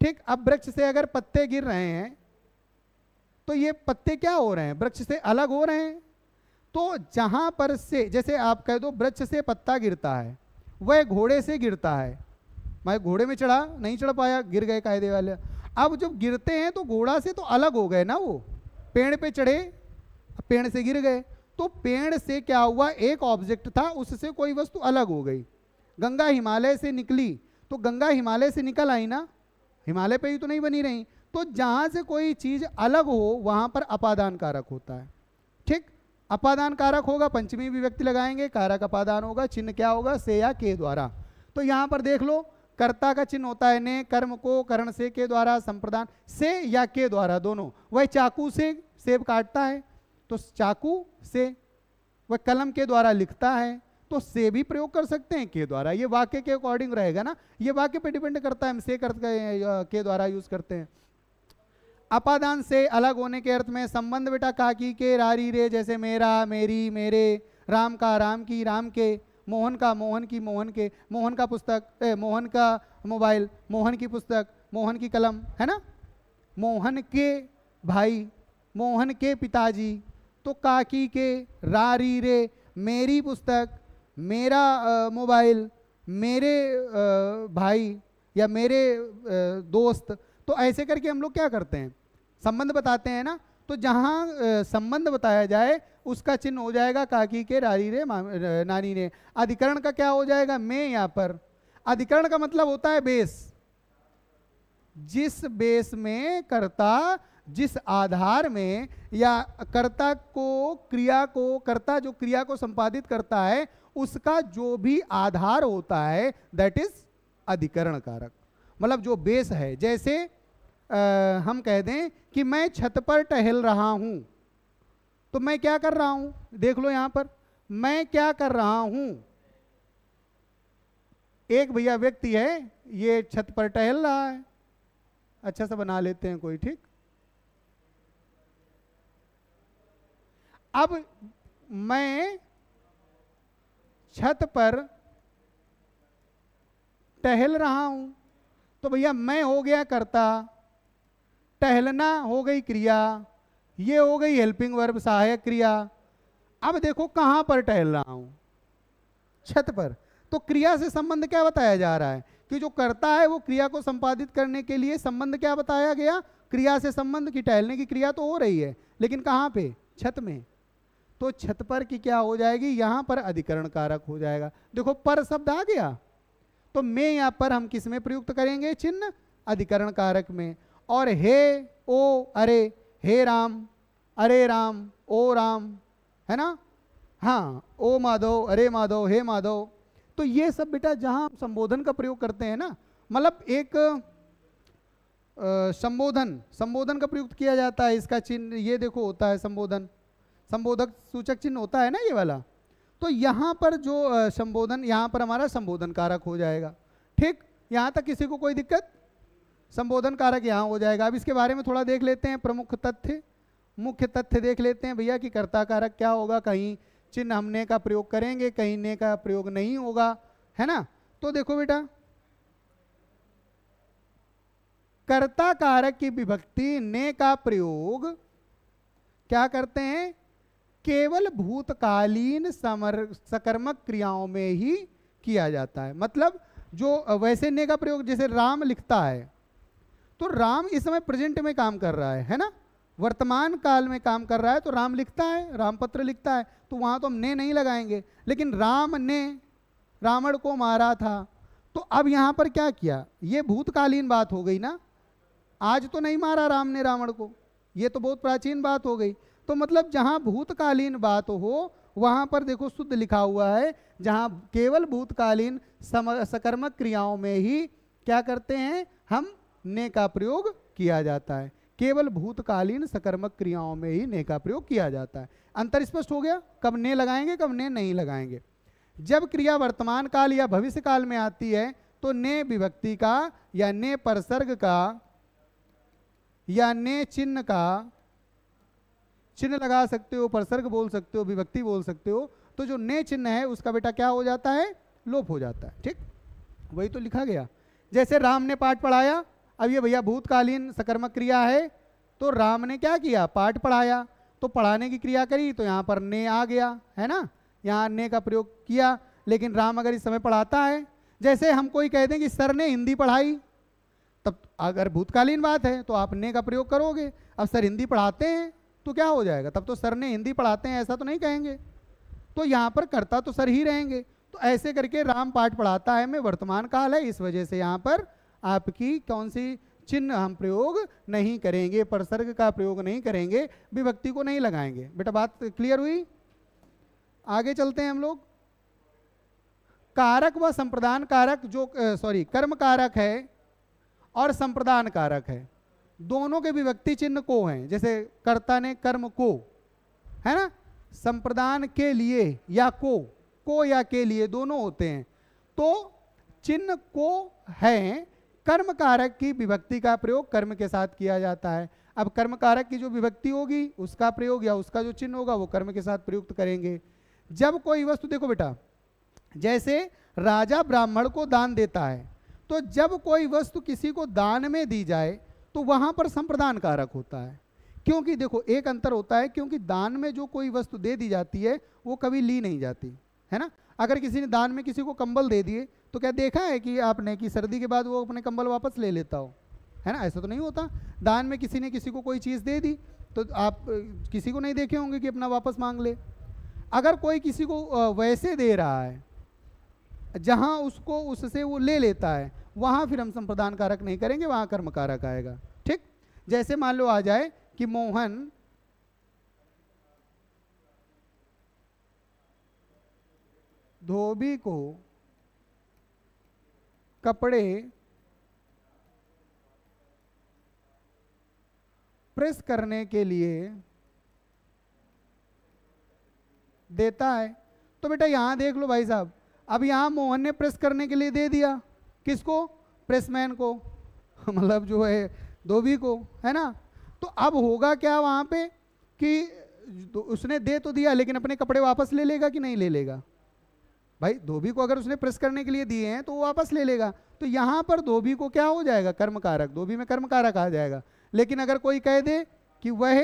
ठीक अब वृक्ष से अगर पत्ते गिर रहे हैं तो ये पत्ते क्या हो रहे हैं वृक्ष से अलग हो रहे हैं तो जहाँ पर से जैसे आप कह दो वृक्ष से पत्ता गिरता है वह घोड़े से गिरता है मैं घोड़े में चढ़ा नहीं चढ़ पाया गिर गए कायदे वाले अब जब गिरते हैं तो घोड़ा से तो अलग हो गए ना वो पेड़ पे चढ़े पेड़ से गिर गए तो पेड़ से क्या हुआ एक ऑब्जेक्ट था उससे कोई वस्तु अलग हो गई गंगा हिमालय से निकली तो गंगा हिमालय से निकल आई ना हिमालय पे ही तो नहीं बनी रही तो जहां से कोई चीज़ अलग हो वहां पर अपादान कारक होता है ठीक अपादान कारक होगा पंचमी भी व्यक्ति लगाएंगे कारक अपादान होगा चिन्ह क्या होगा से या के द्वारा तो यहां पर देख लो कर्ता का चिन्ह होता है ने कर्म को करण से के द्वारा संप्रदान से या के द्वारा दोनों वह चाकू से सेब काटता है तो चाकू से वह कलम के द्वारा लिखता है तो से भी प्रयोग कर सकते हैं के द्वारा ये वाक्य के अकॉर्डिंग रहेगा ना ये वाक्य पे डिपेंड करता है हम से कर के द्वारा यूज़ करते हैं अपादान से अलग होने के अर्थ में संबंध बेटा काकी के रारी रे जैसे मेरा मेरी मेरे राम का राम की राम के मोहन का मोहन की मोहन के मोहन का पुस्तक ए, मोहन का मोबाइल मोहन की पुस्तक मोहन की कलम है ना मोहन के भाई मोहन के पिताजी तो काकी के रारी रे मेरी पुस्तक मेरा मोबाइल मेरे आ, भाई या मेरे आ, दोस्त तो ऐसे करके हम लोग क्या करते हैं संबंध बताते हैं ना तो जहाँ संबंध बताया जाए उसका चिन्ह हो जाएगा काकी के रारी रे नानी ने अधिकरण का क्या हो जाएगा मैं यहाँ पर अधिकरण का मतलब होता है बेस जिस बेस में कर्ता जिस आधार में या कर्ता को क्रिया को कर्ता जो क्रिया को संपादित करता है उसका जो भी आधार होता है दैट इज अधिकरण कारक मतलब जो बेस है जैसे आ, हम कह दें कि मैं छत पर टहल रहा हूँ तो मैं क्या कर रहा हूँ देख लो यहाँ पर मैं क्या कर रहा हूँ एक भैया व्यक्ति है ये छत पर टहल रहा है अच्छा सा बना लेते हैं कोई ठीक अब मैं छत पर टहल रहा हूं तो भैया मैं हो गया करता टहलना हो गई क्रिया ये हो गई हेल्पिंग वर्ब सहायक क्रिया अब देखो कहाँ पर टहल रहा हूँ छत पर तो क्रिया से संबंध क्या बताया जा रहा है कि जो करता है वो क्रिया को संपादित करने के लिए संबंध क्या बताया गया क्रिया से संबंध की टहलने की क्रिया तो हो रही है लेकिन कहाँ पे छत में तो छत पर की क्या हो जाएगी यहाँ पर अधिकरण कारक हो जाएगा देखो पर शब्द आ गया तो मैं यहाँ पर हम किस में प्रयुक्त करेंगे चिन्ह अधिकरण कारक में और हे ओ अरे हे राम अरे राम ओ राम है ना हाँ ओ माधव अरे माधव हे माधव तो ये सब बेटा जहाँ संबोधन का प्रयोग करते हैं ना मतलब एक आ, संबोधन संबोधन का प्रयुक्त किया जाता है इसका चिन्ह ये देखो होता है संबोधन संबोधक सूचक चिन्ह होता है ना ये वाला तो यहाँ पर जो संबोधन यहाँ पर हमारा संबोधन कारक हो जाएगा ठीक यहाँ तक किसी को कोई दिक्कत संबोधन कारक यहाँ हो जाएगा अब इसके बारे में थोड़ा देख लेते हैं प्रमुख तथ्य मुख्य तथ्य देख लेते हैं भैया कि कर्ता कारक क्या होगा कहीं चिन्ह हमने का प्रयोग करेंगे कहीं ने का प्रयोग नहीं होगा है ना तो देखो बेटा कर्ता कारक की विभक्ति ने का प्रयोग क्या करते हैं केवल भूतकालीन समर सकर्मक क्रियाओं में ही किया जाता है मतलब जो वैसे ने का प्रयोग जैसे राम लिखता है तो राम इस समय प्रेजेंट में काम कर रहा है है ना वर्तमान काल में काम कर रहा है तो राम लिखता है रामपत्र लिखता है तो वहां तो हम ने नहीं लगाएंगे लेकिन राम ने रावण को मारा था तो अब यहाँ पर क्या किया ये भूतकालीन बात हो गई ना आज तो नहीं मारा राम ने रावण को ये तो बहुत प्राचीन बात हो गई तो मतलब जहाँ भूतकालीन बात हो वहां पर देखो शुद्ध लिखा हुआ है जहाँ केवल भूतकालीन सकर्मक क्रियाओं में ही क्या करते हैं हम ने का प्रयोग किया जाता है केवल भूतकालीन सकर्मक क्रियाओं में ही ने का प्रयोग किया जाता है अंतर स्पष्ट हो गया कब ने लगाएंगे कब ने नहीं लगाएंगे जब क्रिया वर्तमान काल या भविष्य काल में आती है तो ने विभक्ति का या ने परसर्ग का या ने चिन्ह का चिन्ह लगा सकते हो परसर्ग बोल सकते हो विभक्ति बोल सकते हो तो जो ने चिन्ह है उसका बेटा क्या हो जाता है लोप हो जाता है ठीक वही तो लिखा गया जैसे राम ने पाठ पढ़ाया अब ये भैया भूतकालीन सकर्मक क्रिया है तो राम ने क्या किया पाठ पढ़ाया तो पढ़ाने की क्रिया करी तो यहाँ पर ने आ गया है ना यहाँ ने का प्रयोग किया लेकिन राम अगर इस समय पढ़ाता है जैसे हम कोई कह दें कि सर ने हिंदी पढ़ाई तब अगर भूतकालीन बात है तो आप ने का प्रयोग करोगे अब सर हिंदी पढ़ाते हैं तो क्या हो जाएगा तब तो सर ने हिंदी पढ़ाते हैं ऐसा तो नहीं कहेंगे तो यहाँ पर करता तो सर ही रहेंगे तो ऐसे करके राम पाठ पढ़ाता है मैं वर्तमान काल है इस वजह से यहाँ पर आपकी कौन सी चिन्ह हम प्रयोग नहीं करेंगे परसर्ग का प्रयोग नहीं करेंगे विभक्ति को नहीं लगाएंगे बेटा बात क्लियर हुई आगे चलते हैं हम लोग कारक व संप्रदान कारक जो सॉरी कर्म कारक है और संप्रदान कारक है दोनों के विभक्ति चिन्ह को हैं जैसे कर्ता ने कर्म को है ना संप्रदान के लिए या को को या के लिए दोनों होते हैं तो चिन्ह को है कर्म कारक की विभक्ति का प्रयोग कर्म के साथ किया जाता है अब कर्म कारक की जो विभक्ति होगी उसका प्रयोग या उसका जो चिन्ह होगा वो कर्म के साथ प्रयुक्त करेंगे जब कोई वस्तु देखो बेटा जैसे राजा ब्राह्मण को दान देता है तो जब कोई वस्तु किसी को दान में दी जाए तो वहां पर संप्रदान कारक होता है क्योंकि देखो एक अंतर होता है क्योंकि दान में जो कोई वस्तु दे दी जाती है वो कभी ली नहीं जाती है ना अगर किसी ने दान में किसी को कंबल दे दिए तो क्या देखा है कि आपने कि सर्दी के बाद वो अपने कंबल वापस ले लेता हो है ना ऐसा तो नहीं होता दान में किसी ने किसी को कोई चीज़ दे दी तो आप किसी को नहीं देखे होंगे कि अपना वापस मांग ले अगर कोई किसी को वैसे दे रहा है जहाँ उसको उससे वो ले लेता है वहाँ फिर हम संप्रदान कारक नहीं करेंगे वहाँ कर्म कारक आएगा ठीक जैसे मान लो आ जाए कि मोहन धोबी को कपड़े प्रेस करने के लिए देता है तो बेटा यहाँ देख लो भाई साहब अब यहां मोहन ने प्रेस करने के लिए दे दिया किसको प्रेसमैन को मतलब जो है धोबी को है ना तो अब होगा क्या वहां पे कि उसने दे तो दिया लेकिन अपने कपड़े वापस ले लेगा कि नहीं ले लेगा भाई धोबी को अगर उसने प्रेस करने के लिए दिए हैं तो वो वापस ले लेगा तो यहाँ पर धोबी को क्या हो जाएगा कर्मकारक धोबी में कर्मकारक आ जाएगा लेकिन अगर कोई कह दे कि वह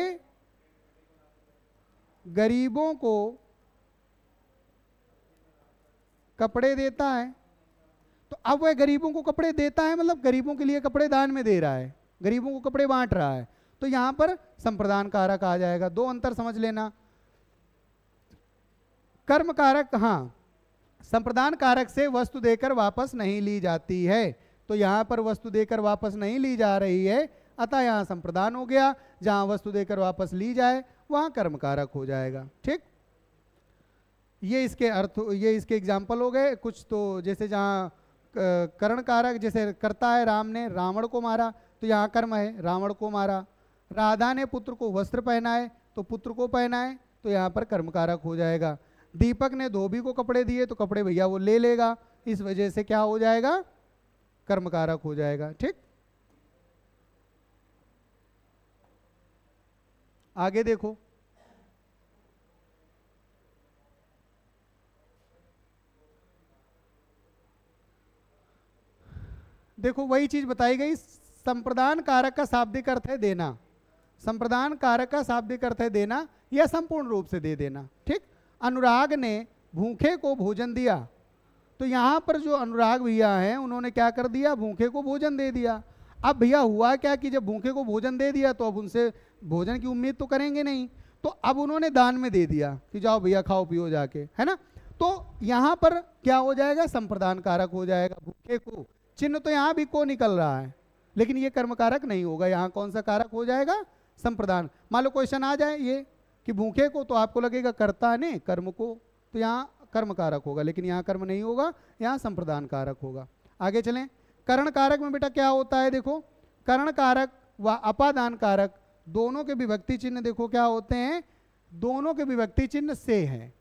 गरीबों को कपड़े देता है तो अब वह गरीबों को कपड़े देता है मतलब गरीबों के लिए कपड़े दान में दे रहा है गरीबों को कपड़े बांट रहा है तो यहां पर संप्रदान कारक आ जाएगा दो अंतर समझ लेना कर्म कारक हां संप्रदान कारक से वस्तु देकर वापस नहीं ली जाती है तो यहाँ पर वस्तु देकर वापस नहीं ली जा रही है अतः यहाँ संप्रदान हो गया जहाँ वस्तु देकर वापस ली जाए वहाँ कर्म कारक हो जाएगा ठीक ये इसके अर्थ ये इसके एग्जाम्पल हो गए कुछ तो जैसे जहाँ करण कारक जैसे करता है राम ने रावण को मारा तो यहाँ कर्म है रावण को मारा राधा ने पुत्र को वस्त्र पहनाए तो पुत्र को पहनाए तो यहाँ पर कर्म कारक हो जाएगा दीपक ने धोबी को कपड़े दिए तो कपड़े भैया वो ले लेगा इस वजह से क्या हो जाएगा कर्मकारक हो जाएगा ठीक आगे देखो देखो वही चीज बताई गई संप्रदान कारक का शाब्दिक अर्थ है देना संप्रदान कारक का शाब्दिक अर्थ है देना या संपूर्ण रूप से दे देना ठीक अनुराग ने भूखे को भोजन दिया तो यहाँ पर जो अनुराग भैया हैं उन्होंने क्या कर दिया भूखे को भोजन दे दिया अब भैया हुआ क्या कि जब भूखे को भोजन दे दिया तो अब उनसे भोजन की उम्मीद तो करेंगे नहीं तो अब उन्होंने दान में दे दिया कि जाओ भैया खाओ पियो जाके है ना तो यहाँ पर क्या हो जाएगा संप्रदान कारक हो जाएगा भूखे को चिन्ह तो यहाँ भी को निकल रहा है लेकिन ये कर्म कारक नहीं होगा यहाँ कौन सा कारक हो जाएगा संप्रदान मान लो क्वेश्चन आ जाए ये कि भूखे को तो आपको लगेगा कर्ता ने कर्म को तो यहाँ कर्म कारक होगा लेकिन यहाँ कर्म नहीं होगा यहाँ संप्रदान कारक होगा आगे चलें करण कारक में बेटा क्या होता है देखो करण कारक व अपादान कारक दोनों के विभक्ति चिन्ह देखो क्या होते हैं दोनों के विभक्ति चिन्ह से हैं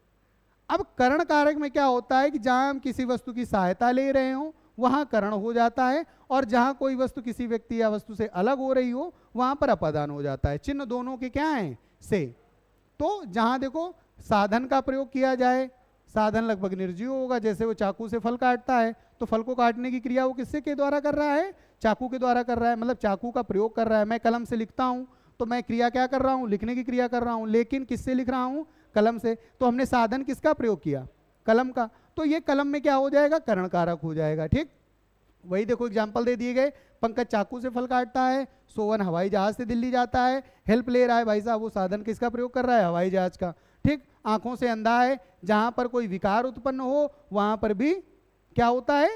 अब करण कारक में क्या होता है कि जहाँ हम किसी वस्तु की सहायता ले रहे हों वहाँ करण हो जाता है और जहाँ कोई वस्तु किसी व्यक्ति या वस्तु से अलग हो रही हो वहाँ पर अपादान हो जाता है चिन्ह दोनों के क्या हैं से तो जहां देखो साधन का प्रयोग किया जाए साधन लगभग निर्जीव होगा जैसे वो चाकू से फल काटता है तो फल को काटने की क्रिया वो किससे के द्वारा कर रहा है चाकू के द्वारा कर रहा है मतलब चाकू का प्रयोग कर रहा है मैं कलम से लिखता हूँ तो मैं क्रिया क्या कर रहा हूँ लिखने की क्रिया कर रहा हूँ लेकिन किससे लिख रहा हूँ कलम से तो हमने साधन किसका प्रयोग किया कलम का तो ये कलम में क्या हो जाएगा करणकारक हो जाएगा ठीक वही देखो एग्जाम्पल दे दिए गए पंकज चाकू से फल काटता है सोवन हवाई जहाज से दिल्ली जाता है हेल्प ले रहा है भाई साहब वो साधन किसका प्रयोग कर रहा है हवाई जहाज का ठीक आंखों से अंधा है जहां पर कोई विकार उत्पन्न हो वहां पर भी क्या होता है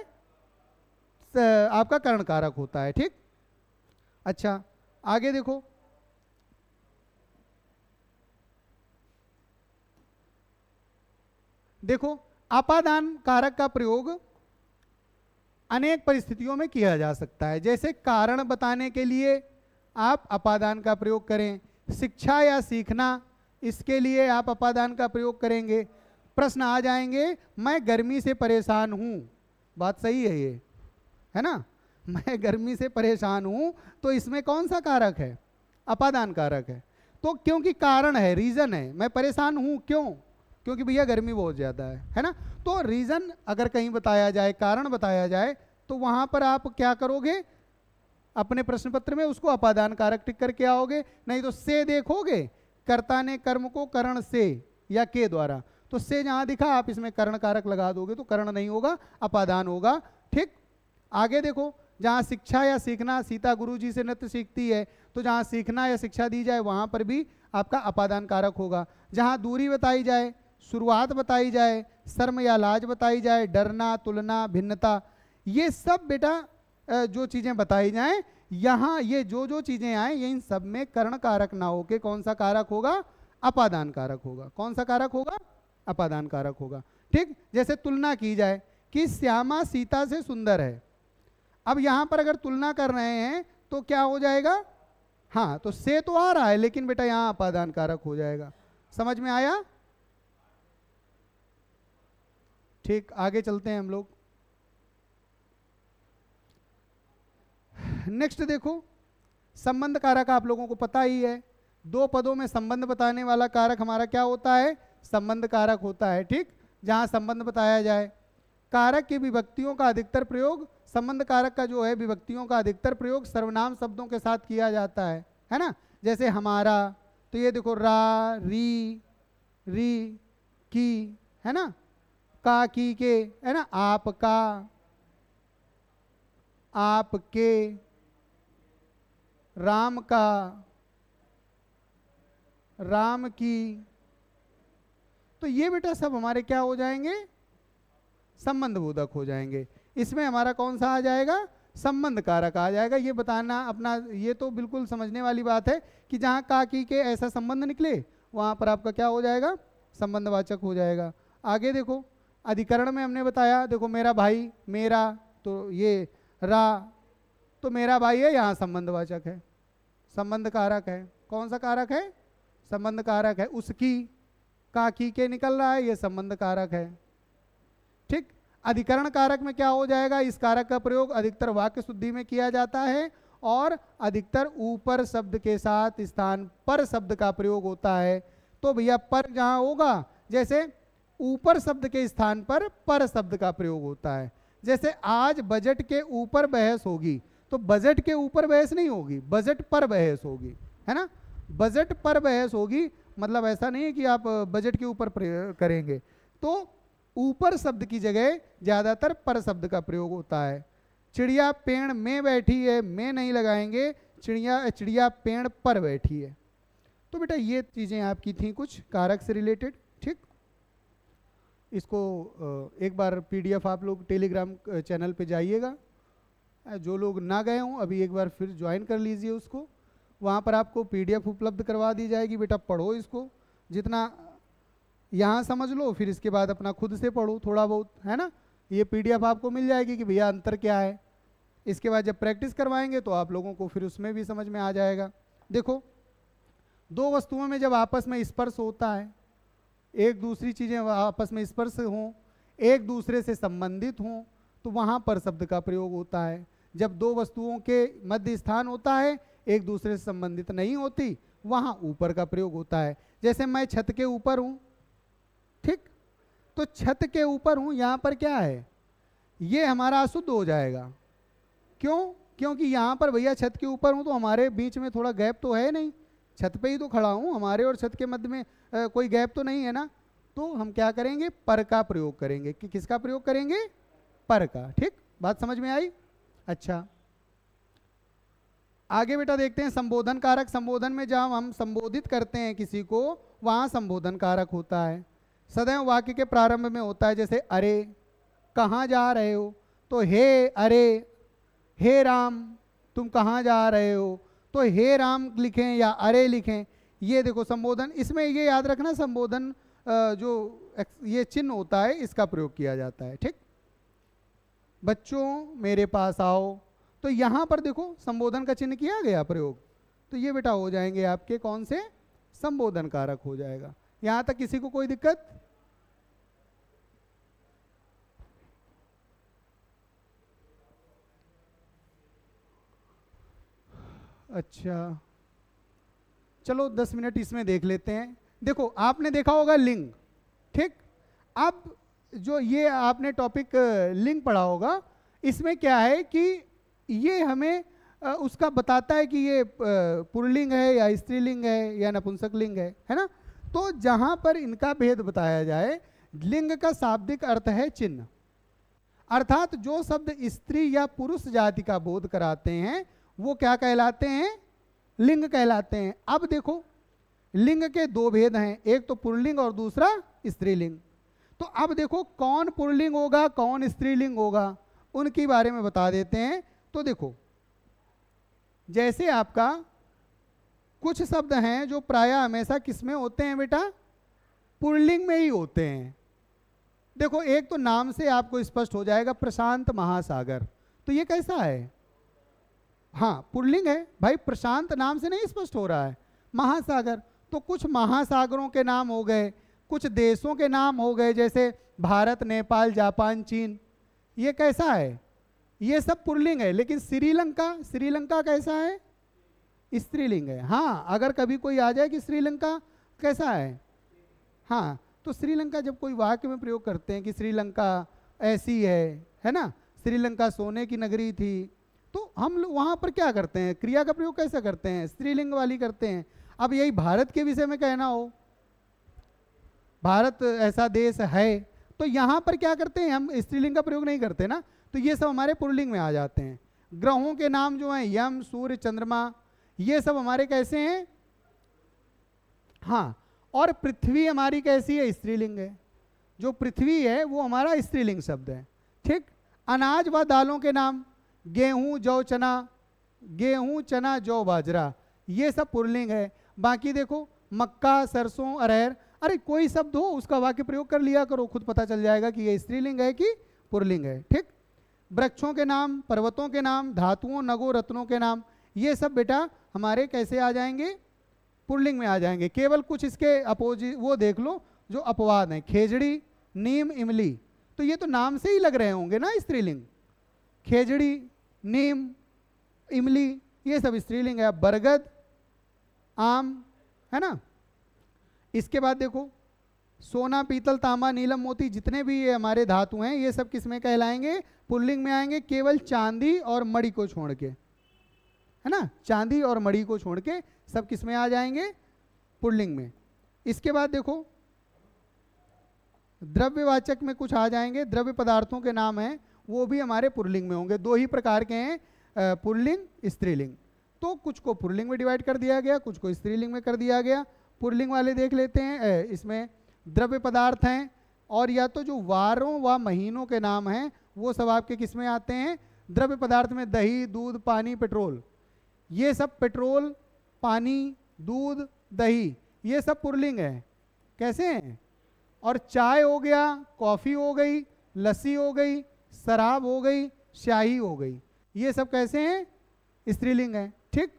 आपका करण कारक होता है ठीक अच्छा आगे देखो देखो आपादान कारक का प्रयोग अनेक परिस्थितियों में किया जा सकता है जैसे कारण बताने के लिए आप अपादान का प्रयोग करें शिक्षा या सीखना इसके लिए आप अपादान का प्रयोग करेंगे प्रश्न आ जाएंगे मैं गर्मी से परेशान हूँ बात सही है ये है ना मैं गर्मी से परेशान हूँ तो इसमें कौन सा कारक है अपादान कारक है तो क्योंकि कारण है रीज़न है मैं परेशान हूँ क्यों क्योंकि भैया गर्मी बहुत ज़्यादा है है ना तो रीज़न अगर कहीं बताया जाए कारण बताया जाए तो वहाँ पर आप क्या करोगे अपने प्रश्न पत्र में उसको अपादान कारक टिक करके आओगे नहीं तो से देखोगे कर्ता ने कर्म को करण से या के द्वारा तो से जहाँ दिखा आप इसमें करण कारक लगा दोगे तो करण नहीं होगा अपादान होगा ठीक आगे देखो जहाँ शिक्षा या सीखना सीता गुरु जी से नृत्य सीखती है तो जहाँ सीखना या शिक्षा दी जाए वहाँ पर भी आपका अपादान कारक होगा जहाँ दूरी बताई जाए शुरुआत बताई जाए शर्म या लाज बताई जाए डरना तुलना भिन्नता ये सब बेटा जो चीज़ें बताई जाएं यहाँ ये जो जो चीज़ें आए ये इन सब में कर्ण कारक ना हो के कौन सा कारक होगा अपादान कारक होगा कौन सा कारक होगा अपादान कारक होगा ठीक जैसे तुलना की जाए कि श्यामा सीता से सुंदर है अब यहाँ पर अगर तुलना कर रहे हैं तो क्या हो जाएगा हाँ तो से तो आ रहा है लेकिन बेटा यहाँ अपादान कारक हो जाएगा समझ में आया ठीक आगे चलते हैं हम लोग नेक्स्ट देखो संबंध कारक आप लोगों को पता ही है दो पदों में संबंध बताने वाला कारक हमारा क्या होता है संबंध कारक होता है ठीक जहां संबंध बताया जाए कारक की विभक्तियों का अधिकतर प्रयोग संबंध कारक का जो है विभक्तियों का अधिकतर प्रयोग सर्वनाम शब्दों के साथ किया जाता है है ना जैसे हमारा तो ये देखो रा री री की है ना आपका की के है ना आपका आपके राम का राम की तो ये बेटा सब हमारे क्या हो जाएंगे संबंध बोधक हो जाएंगे इसमें हमारा कौन सा आ जाएगा संबंध कारक आ जाएगा ये बताना अपना ये तो बिल्कुल समझने वाली बात है कि जहां का की के ऐसा संबंध निकले वहां पर आपका क्या हो जाएगा संबंधवाचक हो जाएगा आगे देखो अधिकरण में हमने बताया देखो मेरा भाई मेरा तो ये रा तो मेरा भाई है यहाँ संबंधवाचक है संबंध कारक है कौन सा कारक है संबंध कारक है उसकी का की के निकल रहा है ये संबंध कारक है ठीक अधिकरण कारक में क्या हो जाएगा इस कारक का प्रयोग अधिकतर वाक्य शुद्धि में किया जाता है और अधिकतर ऊपर शब्द के साथ स्थान पर शब्द का प्रयोग होता है तो भैया पर जहाँ होगा जैसे ऊपर शब्द के स्थान पर पर शब्द का प्रयोग होता है जैसे आज बजट के ऊपर बहस होगी तो बजट के ऊपर बहस नहीं होगी बजट पर बहस होगी है ना बजट पर बहस होगी मतलब ऐसा नहीं है कि आप बजट के ऊपर करेंगे तो ऊपर शब्द की जगह ज़्यादातर पर शब्द का प्रयोग होता है चिड़िया पेड़ में बैठी है में नहीं लगाएंगे चिड़िया चिड़िया पेड़ पर बैठी है तो बेटा ये चीज़ें आपकी थी कुछ कारक से रिलेटेड इसको एक बार पीडीएफ आप लोग टेलीग्राम चैनल पे जाइएगा जो लोग ना गए हों अभी एक बार फिर ज्वाइन कर लीजिए उसको वहाँ पर आपको पीडीएफ उपलब्ध करवा दी जाएगी बेटा पढ़ो इसको जितना यहाँ समझ लो फिर इसके बाद अपना खुद से पढ़ो थोड़ा बहुत है ना ये पीडीएफ आपको मिल जाएगी कि भैया अंतर क्या है इसके बाद जब प्रैक्टिस करवाएंगे तो आप लोगों को फिर उसमें भी समझ में आ जाएगा देखो दो वस्तुओं में जब आपस में स्पर्श होता है एक दूसरी चीज़ें आपस में स्पर्श हों एक दूसरे से संबंधित हों तो वहाँ पर शब्द का प्रयोग होता है जब दो वस्तुओं के मध्य स्थान होता है एक दूसरे से संबंधित नहीं होती वहाँ ऊपर का प्रयोग होता है जैसे मैं छत के ऊपर हूँ ठीक तो छत के ऊपर हूँ यहाँ पर क्या है ये हमारा अशुद्ध हो जाएगा क्यों क्योंकि यहाँ पर भैया छत के ऊपर हूँ तो हमारे बीच में थोड़ा गैप तो है नहीं छत पे ही तो खड़ा हूँ हमारे और छत के मध्य में आ, कोई गैप तो नहीं है ना तो हम क्या करेंगे पर का प्रयोग करेंगे कि किसका प्रयोग करेंगे पर का ठीक बात समझ में आई अच्छा आगे बेटा देखते हैं संबोधन कारक संबोधन में जहाँ हम संबोधित करते हैं किसी को वहाँ संबोधन कारक होता है सदैव वाक्य के प्रारंभ में होता है जैसे अरे कहाँ जा रहे हो तो हे अरे हे राम तुम कहाँ जा रहे हो तो हे राम लिखें या अरे लिखें ये देखो संबोधन इसमें ये याद रखना संबोधन जो ये चिन्ह होता है इसका प्रयोग किया जाता है ठीक बच्चों मेरे पास आओ तो यहाँ पर देखो संबोधन का चिन्ह किया गया प्रयोग तो ये बेटा हो जाएंगे आपके कौन से संबोधन कारक हो जाएगा यहाँ तक किसी को कोई दिक्कत अच्छा चलो दस मिनट इसमें देख लेते हैं देखो आपने देखा होगा लिंग ठीक अब जो ये आपने टॉपिक लिंग पढ़ा होगा इसमें क्या है कि ये हमें उसका बताता है कि ये पुरलिंग है या स्त्रीलिंग है या नपुंसक लिंग है है ना तो जहाँ पर इनका भेद बताया जाए लिंग का शाब्दिक अर्थ है चिन्ह अर्थात जो शब्द स्त्री या पुरुष जाति का बोध कराते हैं वो क्या कहलाते हैं लिंग कहलाते हैं अब देखो लिंग के दो भेद हैं एक तो पुरलिंग और दूसरा स्त्रीलिंग तो अब देखो कौन पुरलिंग होगा कौन स्त्रीलिंग होगा उनके बारे में बता देते हैं तो देखो जैसे आपका कुछ शब्द हैं जो प्राय हमेशा किस में होते हैं बेटा पुरलिंग में ही होते हैं देखो एक तो नाम से आपको स्पष्ट हो जाएगा प्रशांत महासागर तो ये कैसा है हाँ पुल्लिंग है भाई प्रशांत नाम से नहीं स्पष्ट हो रहा है महासागर तो कुछ महासागरों के नाम हो गए कुछ देशों के नाम हो गए जैसे भारत नेपाल जापान चीन ये कैसा है ये सब पुल्लिंग है लेकिन श्रीलंका श्रीलंका कैसा है स्त्रीलिंग है हाँ अगर कभी कोई आ जाए कि श्रीलंका कैसा है हाँ तो श्रीलंका जब कोई वाक्य में प्रयोग करते हैं कि श्रीलंका ऐसी है है ना श्रीलंका सोने की नगरी थी तो हम लोग वहाँ पर क्या करते हैं क्रिया का प्रयोग कैसे करते हैं स्त्रीलिंग वाली करते हैं अब यही भारत के विषय में कहना हो भारत ऐसा देश है तो यहाँ पर क्या करते हैं हम स्त्रीलिंग का प्रयोग नहीं करते ना तो ये सब हमारे पुरलिंग में आ जाते हैं ग्रहों के नाम जो हैं यम सूर्य चंद्रमा ये सब हमारे कैसे हैं हाँ और पृथ्वी हमारी कैसी है स्त्रीलिंग है जो पृथ्वी है वो हमारा स्त्रीलिंग शब्द है ठीक अनाज व दालों के नाम गेहूँ जौ चना गेहूँ चना जौ बाजरा ये सब पुरलिंग है बाकी देखो मक्का सरसों अरहर अरे कोई शब्द हो उसका वाक्य प्रयोग कर लिया करो खुद पता चल जाएगा कि ये स्त्रीलिंग है कि पुरलिंग है ठीक वृक्षों के नाम पर्वतों के नाम धातुओं नगो रत्नों के नाम ये सब बेटा हमारे कैसे आ जाएंगे पुरलिंग में आ जाएंगे केवल कुछ इसके अपोजिट वो देख लो जो अपवाद हैं खेजड़ी नीम इमली तो ये तो नाम से ही लग रहे होंगे ना स्त्रीलिंग खेजड़ी नीम इमली ये सब स्त्रीलिंग है बरगद आम है ना इसके बाद देखो सोना पीतल तांबा नीलम मोती जितने भी ये हमारे धातु हैं ये सब किसमें कहलाएंगे पुल्लिंग में आएंगे केवल चांदी और मड़ी को छोड़ के है ना चांदी और मड़ी को छोड़ के सब किस में आ जाएंगे पुल्लिंग में इसके बाद देखो द्रव्यवाचक में कुछ आ जाएंगे द्रव्य पदार्थों के नाम हैं वो भी हमारे पुरलिंग में होंगे दो ही प्रकार के हैं पुरलिंग स्त्रीलिंग तो कुछ को पुरलिंग में डिवाइड कर दिया गया कुछ को स्त्रीलिंग में कर दिया गया पुरलिंग वाले देख लेते हैं इसमें द्रव्य पदार्थ हैं और या तो जो वारों व महीनों के नाम हैं वो सब आपके किस में आते हैं द्रव्य पदार्थ में दही दूध पानी पेट्रोल ये सब पेट्रोल पानी दूध दही ये सब पुरलिंग है कैसे हैं और चाय हो गया कॉफ़ी हो गई लस्सी हो गई शराब हो गई स्याही हो गई ये सब कैसे हैं स्त्रीलिंग है ठीक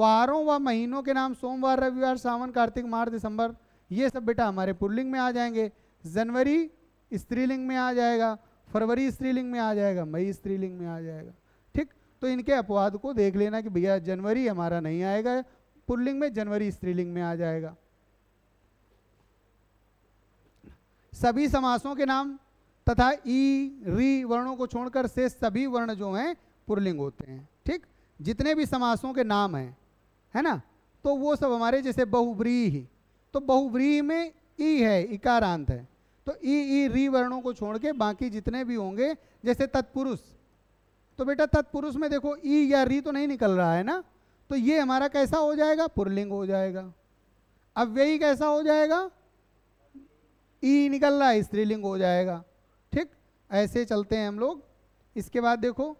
वारों व महीनों के नाम सोमवार रविवार सावन कार्तिक मार्च दिसंबर ये सब बेटा हमारे पुल्लिंग में आ जाएंगे जनवरी स्त्रीलिंग में आ जाएगा फरवरी स्त्रीलिंग में आ जाएगा मई स्त्रीलिंग में आ जाएगा ठीक तो इनके अपवाद को देख लेना कि भैया जनवरी हमारा नहीं आएगा पुल्लिंग में जनवरी स्त्रीलिंग में आ जाएगा सभी समासों के नाम तथा ई री वर्णों को छोड़कर से सभी वर्ण जो हैं पुरलिंग होते हैं ठीक जितने भी समासों के नाम हैं है ना तो वो सब हमारे जैसे बहुव्रीही तो बहुव्रीही में ई है इकारांत है तो ई ई री वर्णों को छोड़ के बाकी जितने भी होंगे जैसे तत्पुरुष तो बेटा तत्पुरुष में देखो ई या री तो नहीं निकल रहा है ना तो ये हमारा कैसा हो जाएगा पुरलिंग हो जाएगा अव्ययी कैसा हो जाएगा ई निकल रहा है स्त्रीलिंग हो जाएगा ऐसे चलते हैं हम लोग इसके बाद देखो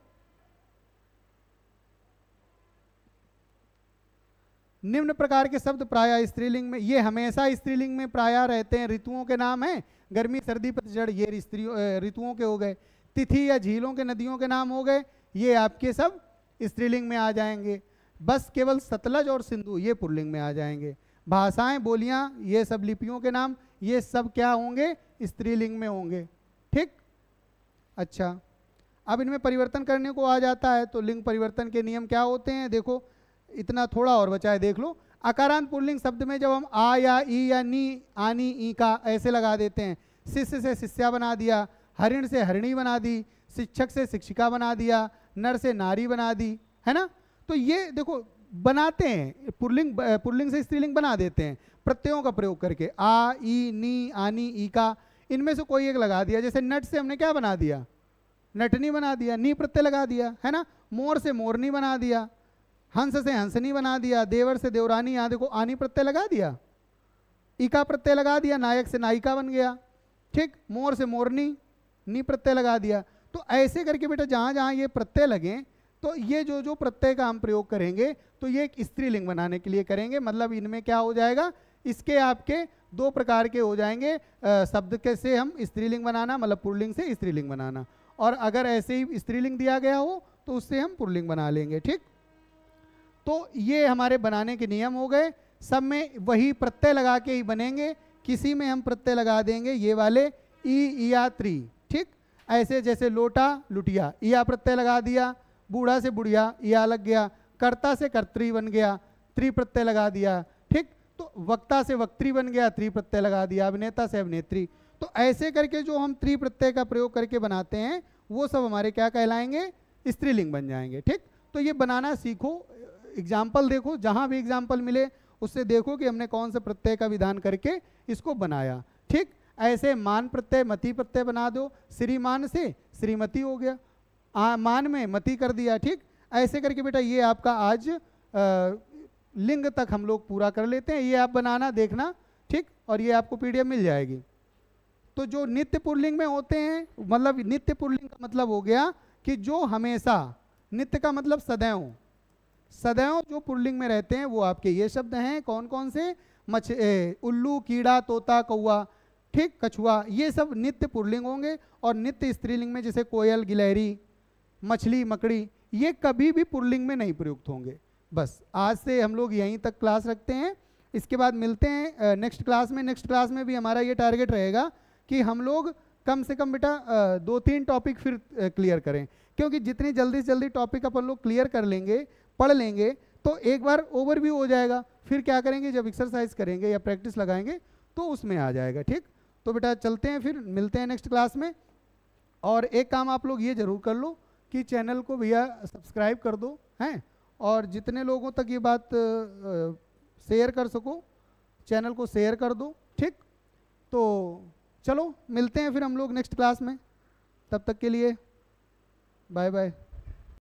निम्न प्रकार के शब्द प्राय स्त्रीलिंग में ये हमेशा स्त्रीलिंग में प्राय रहते हैं ऋतुओं के नाम हैं गर्मी सर्दी पतझड़ ये स्त्री ऋतुओं के हो गए तिथि या झीलों के नदियों के नाम हो गए ये आपके सब स्त्रीलिंग में आ जाएंगे बस केवल सतलज और सिंधु ये पुरलिंग में आ जाएंगे भाषाएं बोलियां ये सब लिपियों के नाम ये सब क्या होंगे स्त्रीलिंग में होंगे ठीक अच्छा अब इनमें परिवर्तन करने को आ जाता है तो लिंग परिवर्तन के नियम क्या होते हैं देखो इतना थोड़ा और बचा है देख लो अकारांत पुल्लिंग शब्द में जब हम आ या ई या नी आनी ई का ऐसे लगा देते हैं शिष्य से शिष्या बना दिया हरिण से हरिणी बना दी शिक्षक से शिक्षिका बना दिया नर से नारी बना दी है ना तो ये देखो बनाते हैं पुल्लिंग पुल्लिंग से स्त्रीलिंग बना देते हैं प्रत्ययों का प्रयोग करके आ ई नी आनी ई का इनमें से कोई एक लगा दिया जैसे नट से हमने क्या बना दिया नटनी बना दिया नी प्रत्यय लगा दिया है ना मोर से मोरनी बना दिया हंस से हंसनी बना दिया देवर से देवरानी यहाँ देखो आनी प्रत्यय लगा दिया इका प्रत्यय लगा दिया नायक से नायिका बन गया ठीक मोर से मोरनी नी प्रत्यय लगा दिया तो ऐसे करके बेटा जहाँ जहाँ ये प्रत्यय लगें तो ये जो जो प्रत्यय का हम प्रयोग करेंगे तो ये एक स्त्रीलिंग बनाने के लिए करेंगे मतलब इनमें क्या हो जाएगा इसके आपके दो प्रकार के हो जाएंगे शब्द के से हम स्त्रीलिंग बनाना मतलब पुरलिंग से स्त्रीलिंग बनाना और अगर ऐसे ही स्त्रीलिंग दिया गया हो तो उससे हम पुरलिंग बना लेंगे ठीक तो ये हमारे बनाने के नियम हो गए सब में वही प्रत्यय लगा के ही बनेंगे किसी में हम प्रत्यय लगा देंगे ये वाले ई या त्री ठीक ऐसे जैसे लोटा लुटिया या प्रत्यय लगा दिया बूढ़ा से बुढ़िया ईया लग गया कर्ता से कर्त्री बन गया त्रि प्रत्यय लगा दिया वक्ता से वक्त्री बन गया त्रि प्रत्यय लगा दिया अभिनेता से अभिनेत्री तो ऐसे करके जो हम त्रि प्रत्यय का प्रयोग करके बनाते हैं वो सब हमारे क्या कहलाएंगे स्त्रीलिंग बन जाएंगे ठीक तो ये बनाना सीखो एग्जाम्पल देखो जहाँ भी एग्जाम्पल मिले उससे देखो कि हमने कौन से प्रत्यय का विधान करके इसको बनाया ठीक ऐसे मान प्रत्यय मती प्रत्यय बना दो श्रीमान से श्रीमती हो गया आ, मान में मती कर दिया ठीक ऐसे करके बेटा ये आपका आज लिंग तक हम लोग पूरा कर लेते हैं ये आप बनाना देखना ठीक और ये आपको पी मिल जाएगी तो जो नित्य पुरलिंग में होते हैं मतलब नित्य पुरलिंग का मतलब हो गया कि जो हमेशा नित्य का मतलब सदैव सदैव जो पुरलिंग में रहते हैं वो आपके ये शब्द हैं कौन कौन से मछ उल्लू कीड़ा तोता कौआ ठीक कछुआ ये सब नित्य पुरलिंग होंगे और नित्य स्त्रीलिंग में जैसे कोयल गिलहरी मछली मकड़ी ये कभी भी पुरलिंग में नहीं प्रयुक्त होंगे बस आज से हम लोग यहीं तक क्लास रखते हैं इसके बाद मिलते हैं नेक्स्ट क्लास में नेक्स्ट क्लास में भी हमारा ये टारगेट रहेगा कि हम लोग कम से कम बेटा दो तीन टॉपिक फिर क्लियर करें क्योंकि जितनी जल्दी से जल्दी टॉपिक अपन लोग क्लियर कर लेंगे पढ़ लेंगे तो एक बार ओवर भी हो जाएगा फिर क्या करेंगे जब एक्सरसाइज करेंगे या प्रैक्टिस लगाएंगे तो उसमें आ जाएगा ठीक तो बेटा चलते हैं फिर मिलते हैं नेक्स्ट क्लास में और एक काम आप लोग ये ज़रूर कर लो कि चैनल को भैया सब्सक्राइब कर दो हैं और जितने लोगों तक ये बात शेयर कर सको चैनल को शेयर कर दो ठीक तो चलो मिलते हैं फिर हम लोग नेक्स्ट क्लास में तब तक के लिए बाय बाय